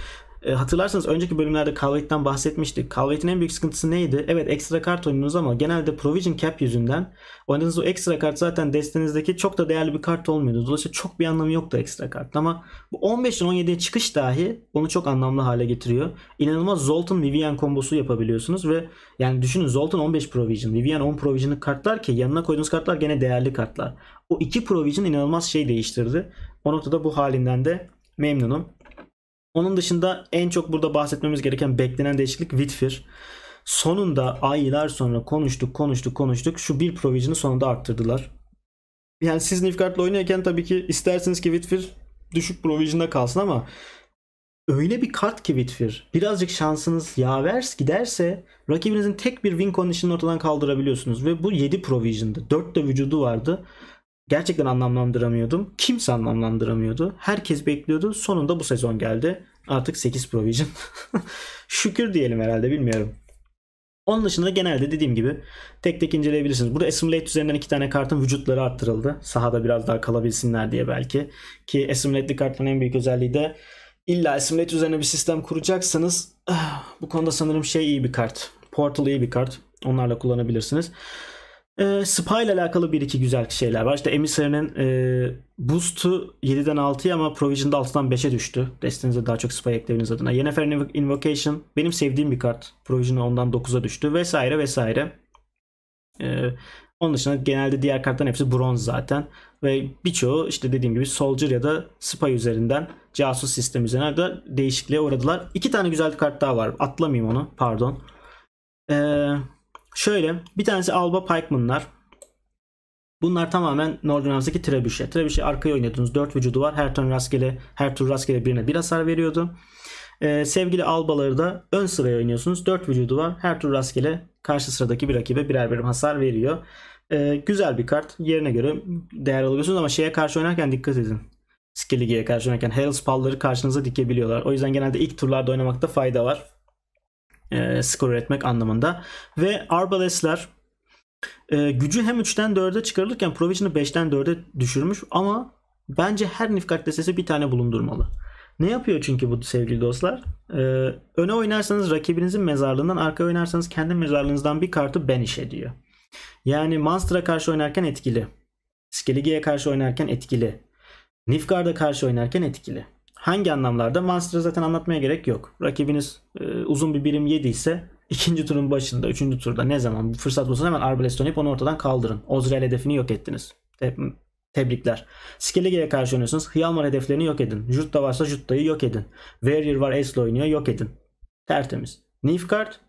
Speaker 1: E, hatırlarsanız önceki bölümlerde Calvate'den bahsetmiştik. Calvate'in en büyük sıkıntısı neydi? Evet ekstra kart oynuyorsunuz ama genelde Provision Cap yüzünden oynadığınız o ekstra kart zaten destenizdeki çok da değerli bir kart olmuyordu. Dolayısıyla çok bir anlamı yoktu ekstra kart. Ama bu 15'ten 17'ye çıkış dahi onu çok anlamlı hale getiriyor. İnanılmaz Zoltan Vivian kombosu yapabiliyorsunuz ve yani düşünün Zoltan 15 Provision, Vivian 10 Provision'lı kartlar ki yanına koyduğunuz kartlar gene değerli kartlar. O iki Provision inanılmaz şey değiştirdi. O noktada bu halinden de memnunum. Onun dışında en çok burada bahsetmemiz gereken beklenen değişiklik Whitfir. Sonunda aylar sonra konuştuk konuştuk konuştuk şu bir provision'ı sonunda arttırdılar. Yani siz Nilfgaard'la oynarken tabii ki isterseniz ki Whitfir düşük provision'da kalsın ama öyle bir kart ki Whitfir. Birazcık şansınız yavers giderse rakibinizin tek bir win condition'ını ortadan kaldırabiliyorsunuz. Ve bu 7 provision'dı. 4 de vücudu vardı gerçekten anlamlandıramıyordum. Kimse anlamlandıramıyordu. Herkes bekliyordu. Sonunda bu sezon geldi. Artık 8 Provision. Şükür diyelim herhalde bilmiyorum. Onun dışında genelde dediğim gibi tek tek inceleyebilirsiniz. Burada Assimilate üzerinden iki tane kartın vücutları arttırıldı. Sahada biraz daha kalabilsinler diye belki. Ki Assimilate'li kartların en büyük özelliği de illa Assimilate üzerine bir sistem kuracaksanız ah, bu konuda sanırım şey iyi bir kart. Portal iyi bir kart. Onlarla kullanabilirsiniz. E, Spy ile alakalı bir iki güzel şeyler var. İşte Emissary'nin e, boost'u 7'den 6'ya ama Provision'da 6'dan 5'e düştü. Destinize daha çok Spy ekleriniz adına. Yennefer'in Invocation benim sevdiğim bir kart. Provision'ı ondan 9'a düştü vesaire vesaire. E, onun dışında genelde diğer kartların hepsi bronz zaten. Ve birçoğu işte dediğim gibi Soldier ya da Spy üzerinden casus sistem üzerine de değişikliğe uğradılar. İki tane güzel kart daha var. Atlamayayım onu pardon. Eee Şöyle bir tanesi Alba Pikeman'lar. Bunlar tamamen Northern Trebuchet. Trebuchet arkaya oynadığınız 4 vücudu var. Her tur rastgele, her tur rastgele birine bir hasar veriyordu. Ee, sevgili albaları da ön sıraya oynuyorsunuz. 4 vücudu var. Her tur rastgele karşı sıradaki bir rakibe birer birim hasar veriyor. Ee, güzel bir kart. Yerine göre değer alıyorsunuz ama şeye karşı oynarken dikkat edin. Skellige'ye karşı oynarken Herald Spall'ları karşınıza dikebiliyorlar. O yüzden genelde ilk turlarda oynamakta fayda var e, skor üretmek anlamında. Ve Arbalest'ler e, gücü hem 3'ten 4'e çıkarılırken Provision'ı 5'ten 4'e düşürmüş ama bence her Nifkart destesi bir tane bulundurmalı. Ne yapıyor çünkü bu sevgili dostlar? Ee, öne oynarsanız rakibinizin mezarlığından, arka oynarsanız kendi mezarlığınızdan bir kartı banish ediyor. Yani Monster'a karşı oynarken etkili. Skelige'ye karşı oynarken etkili. Nifgard'a karşı oynarken etkili. Hangi anlamlarda? Monster'ı zaten anlatmaya gerek yok. Rakibiniz e, uzun bir birim yediyse ikinci turun başında, üçüncü turda ne zaman bir fırsat bulsanız hemen Arbalest oynayıp onu ortadan kaldırın. Ozreal hedefini yok ettiniz. Te- tebrikler. Skelege'ye karşı oynuyorsunuz. Hıyalmar hedeflerini yok edin. Jutta varsa Jutta'yı yok edin. Warrior var Esle oynuyor yok edin. Tertemiz. Nifkart.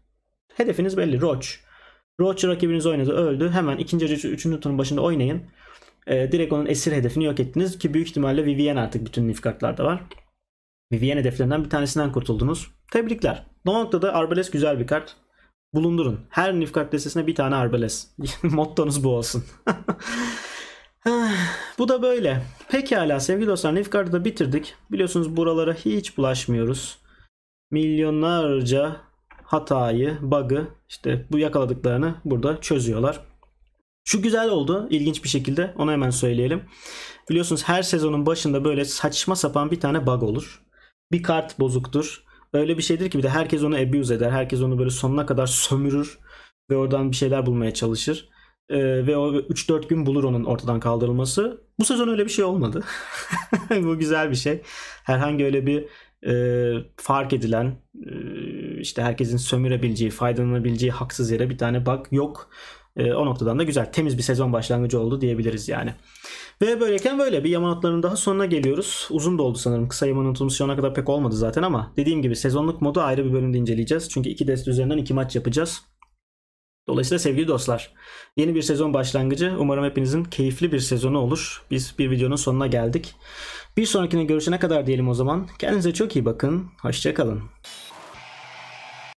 Speaker 1: hedefiniz belli. Roach. Roach rakibiniz oynadı öldü. Hemen ikinci, üçüncü turun başında oynayın. Ee, direkt onun esir hedefini yok ettiniz ki büyük ihtimalle Vivian artık bütün Nilfgaard'larda var. Vivien hedeflerinden bir tanesinden kurtuldunuz. Tebrikler. O noktada Arbales güzel bir kart. Bulundurun. Her Nifkak listesine bir tane Arbales. Mottonuz bu olsun. Ah, bu da böyle. Pekala sevgili dostlar Nifkar'ı da bitirdik. Biliyorsunuz buralara hiç bulaşmıyoruz. Milyonlarca hatayı, bug'ı işte bu yakaladıklarını burada çözüyorlar. Şu güzel oldu ilginç bir şekilde onu hemen söyleyelim. Biliyorsunuz her sezonun başında böyle saçma sapan bir tane bug olur bir kart bozuktur. Öyle bir şeydir ki bir de herkes onu abuse eder. Herkes onu böyle sonuna kadar sömürür ve oradan bir şeyler bulmaya çalışır. Ee, ve o 3-4 gün bulur onun ortadan kaldırılması. Bu sezon öyle bir şey olmadı. Bu güzel bir şey. Herhangi öyle bir e, fark edilen e, işte herkesin sömürebileceği, faydalanabileceği haksız yere bir tane bug yok. E, o noktadan da güzel. Temiz bir sezon başlangıcı oldu diyebiliriz yani. Ve böyleyken böyle bir yamanatların daha sonuna geliyoruz. Uzun da oldu sanırım. Kısa Yaman atımız şu ana kadar pek olmadı zaten ama dediğim gibi sezonluk modu ayrı bir bölümde inceleyeceğiz. Çünkü iki deste üzerinden iki maç yapacağız. Dolayısıyla sevgili dostlar yeni bir sezon başlangıcı umarım hepinizin keyifli bir sezonu olur. Biz bir videonun sonuna geldik. Bir sonrakine görüşene kadar diyelim o zaman. Kendinize çok iyi bakın. Hoşçakalın.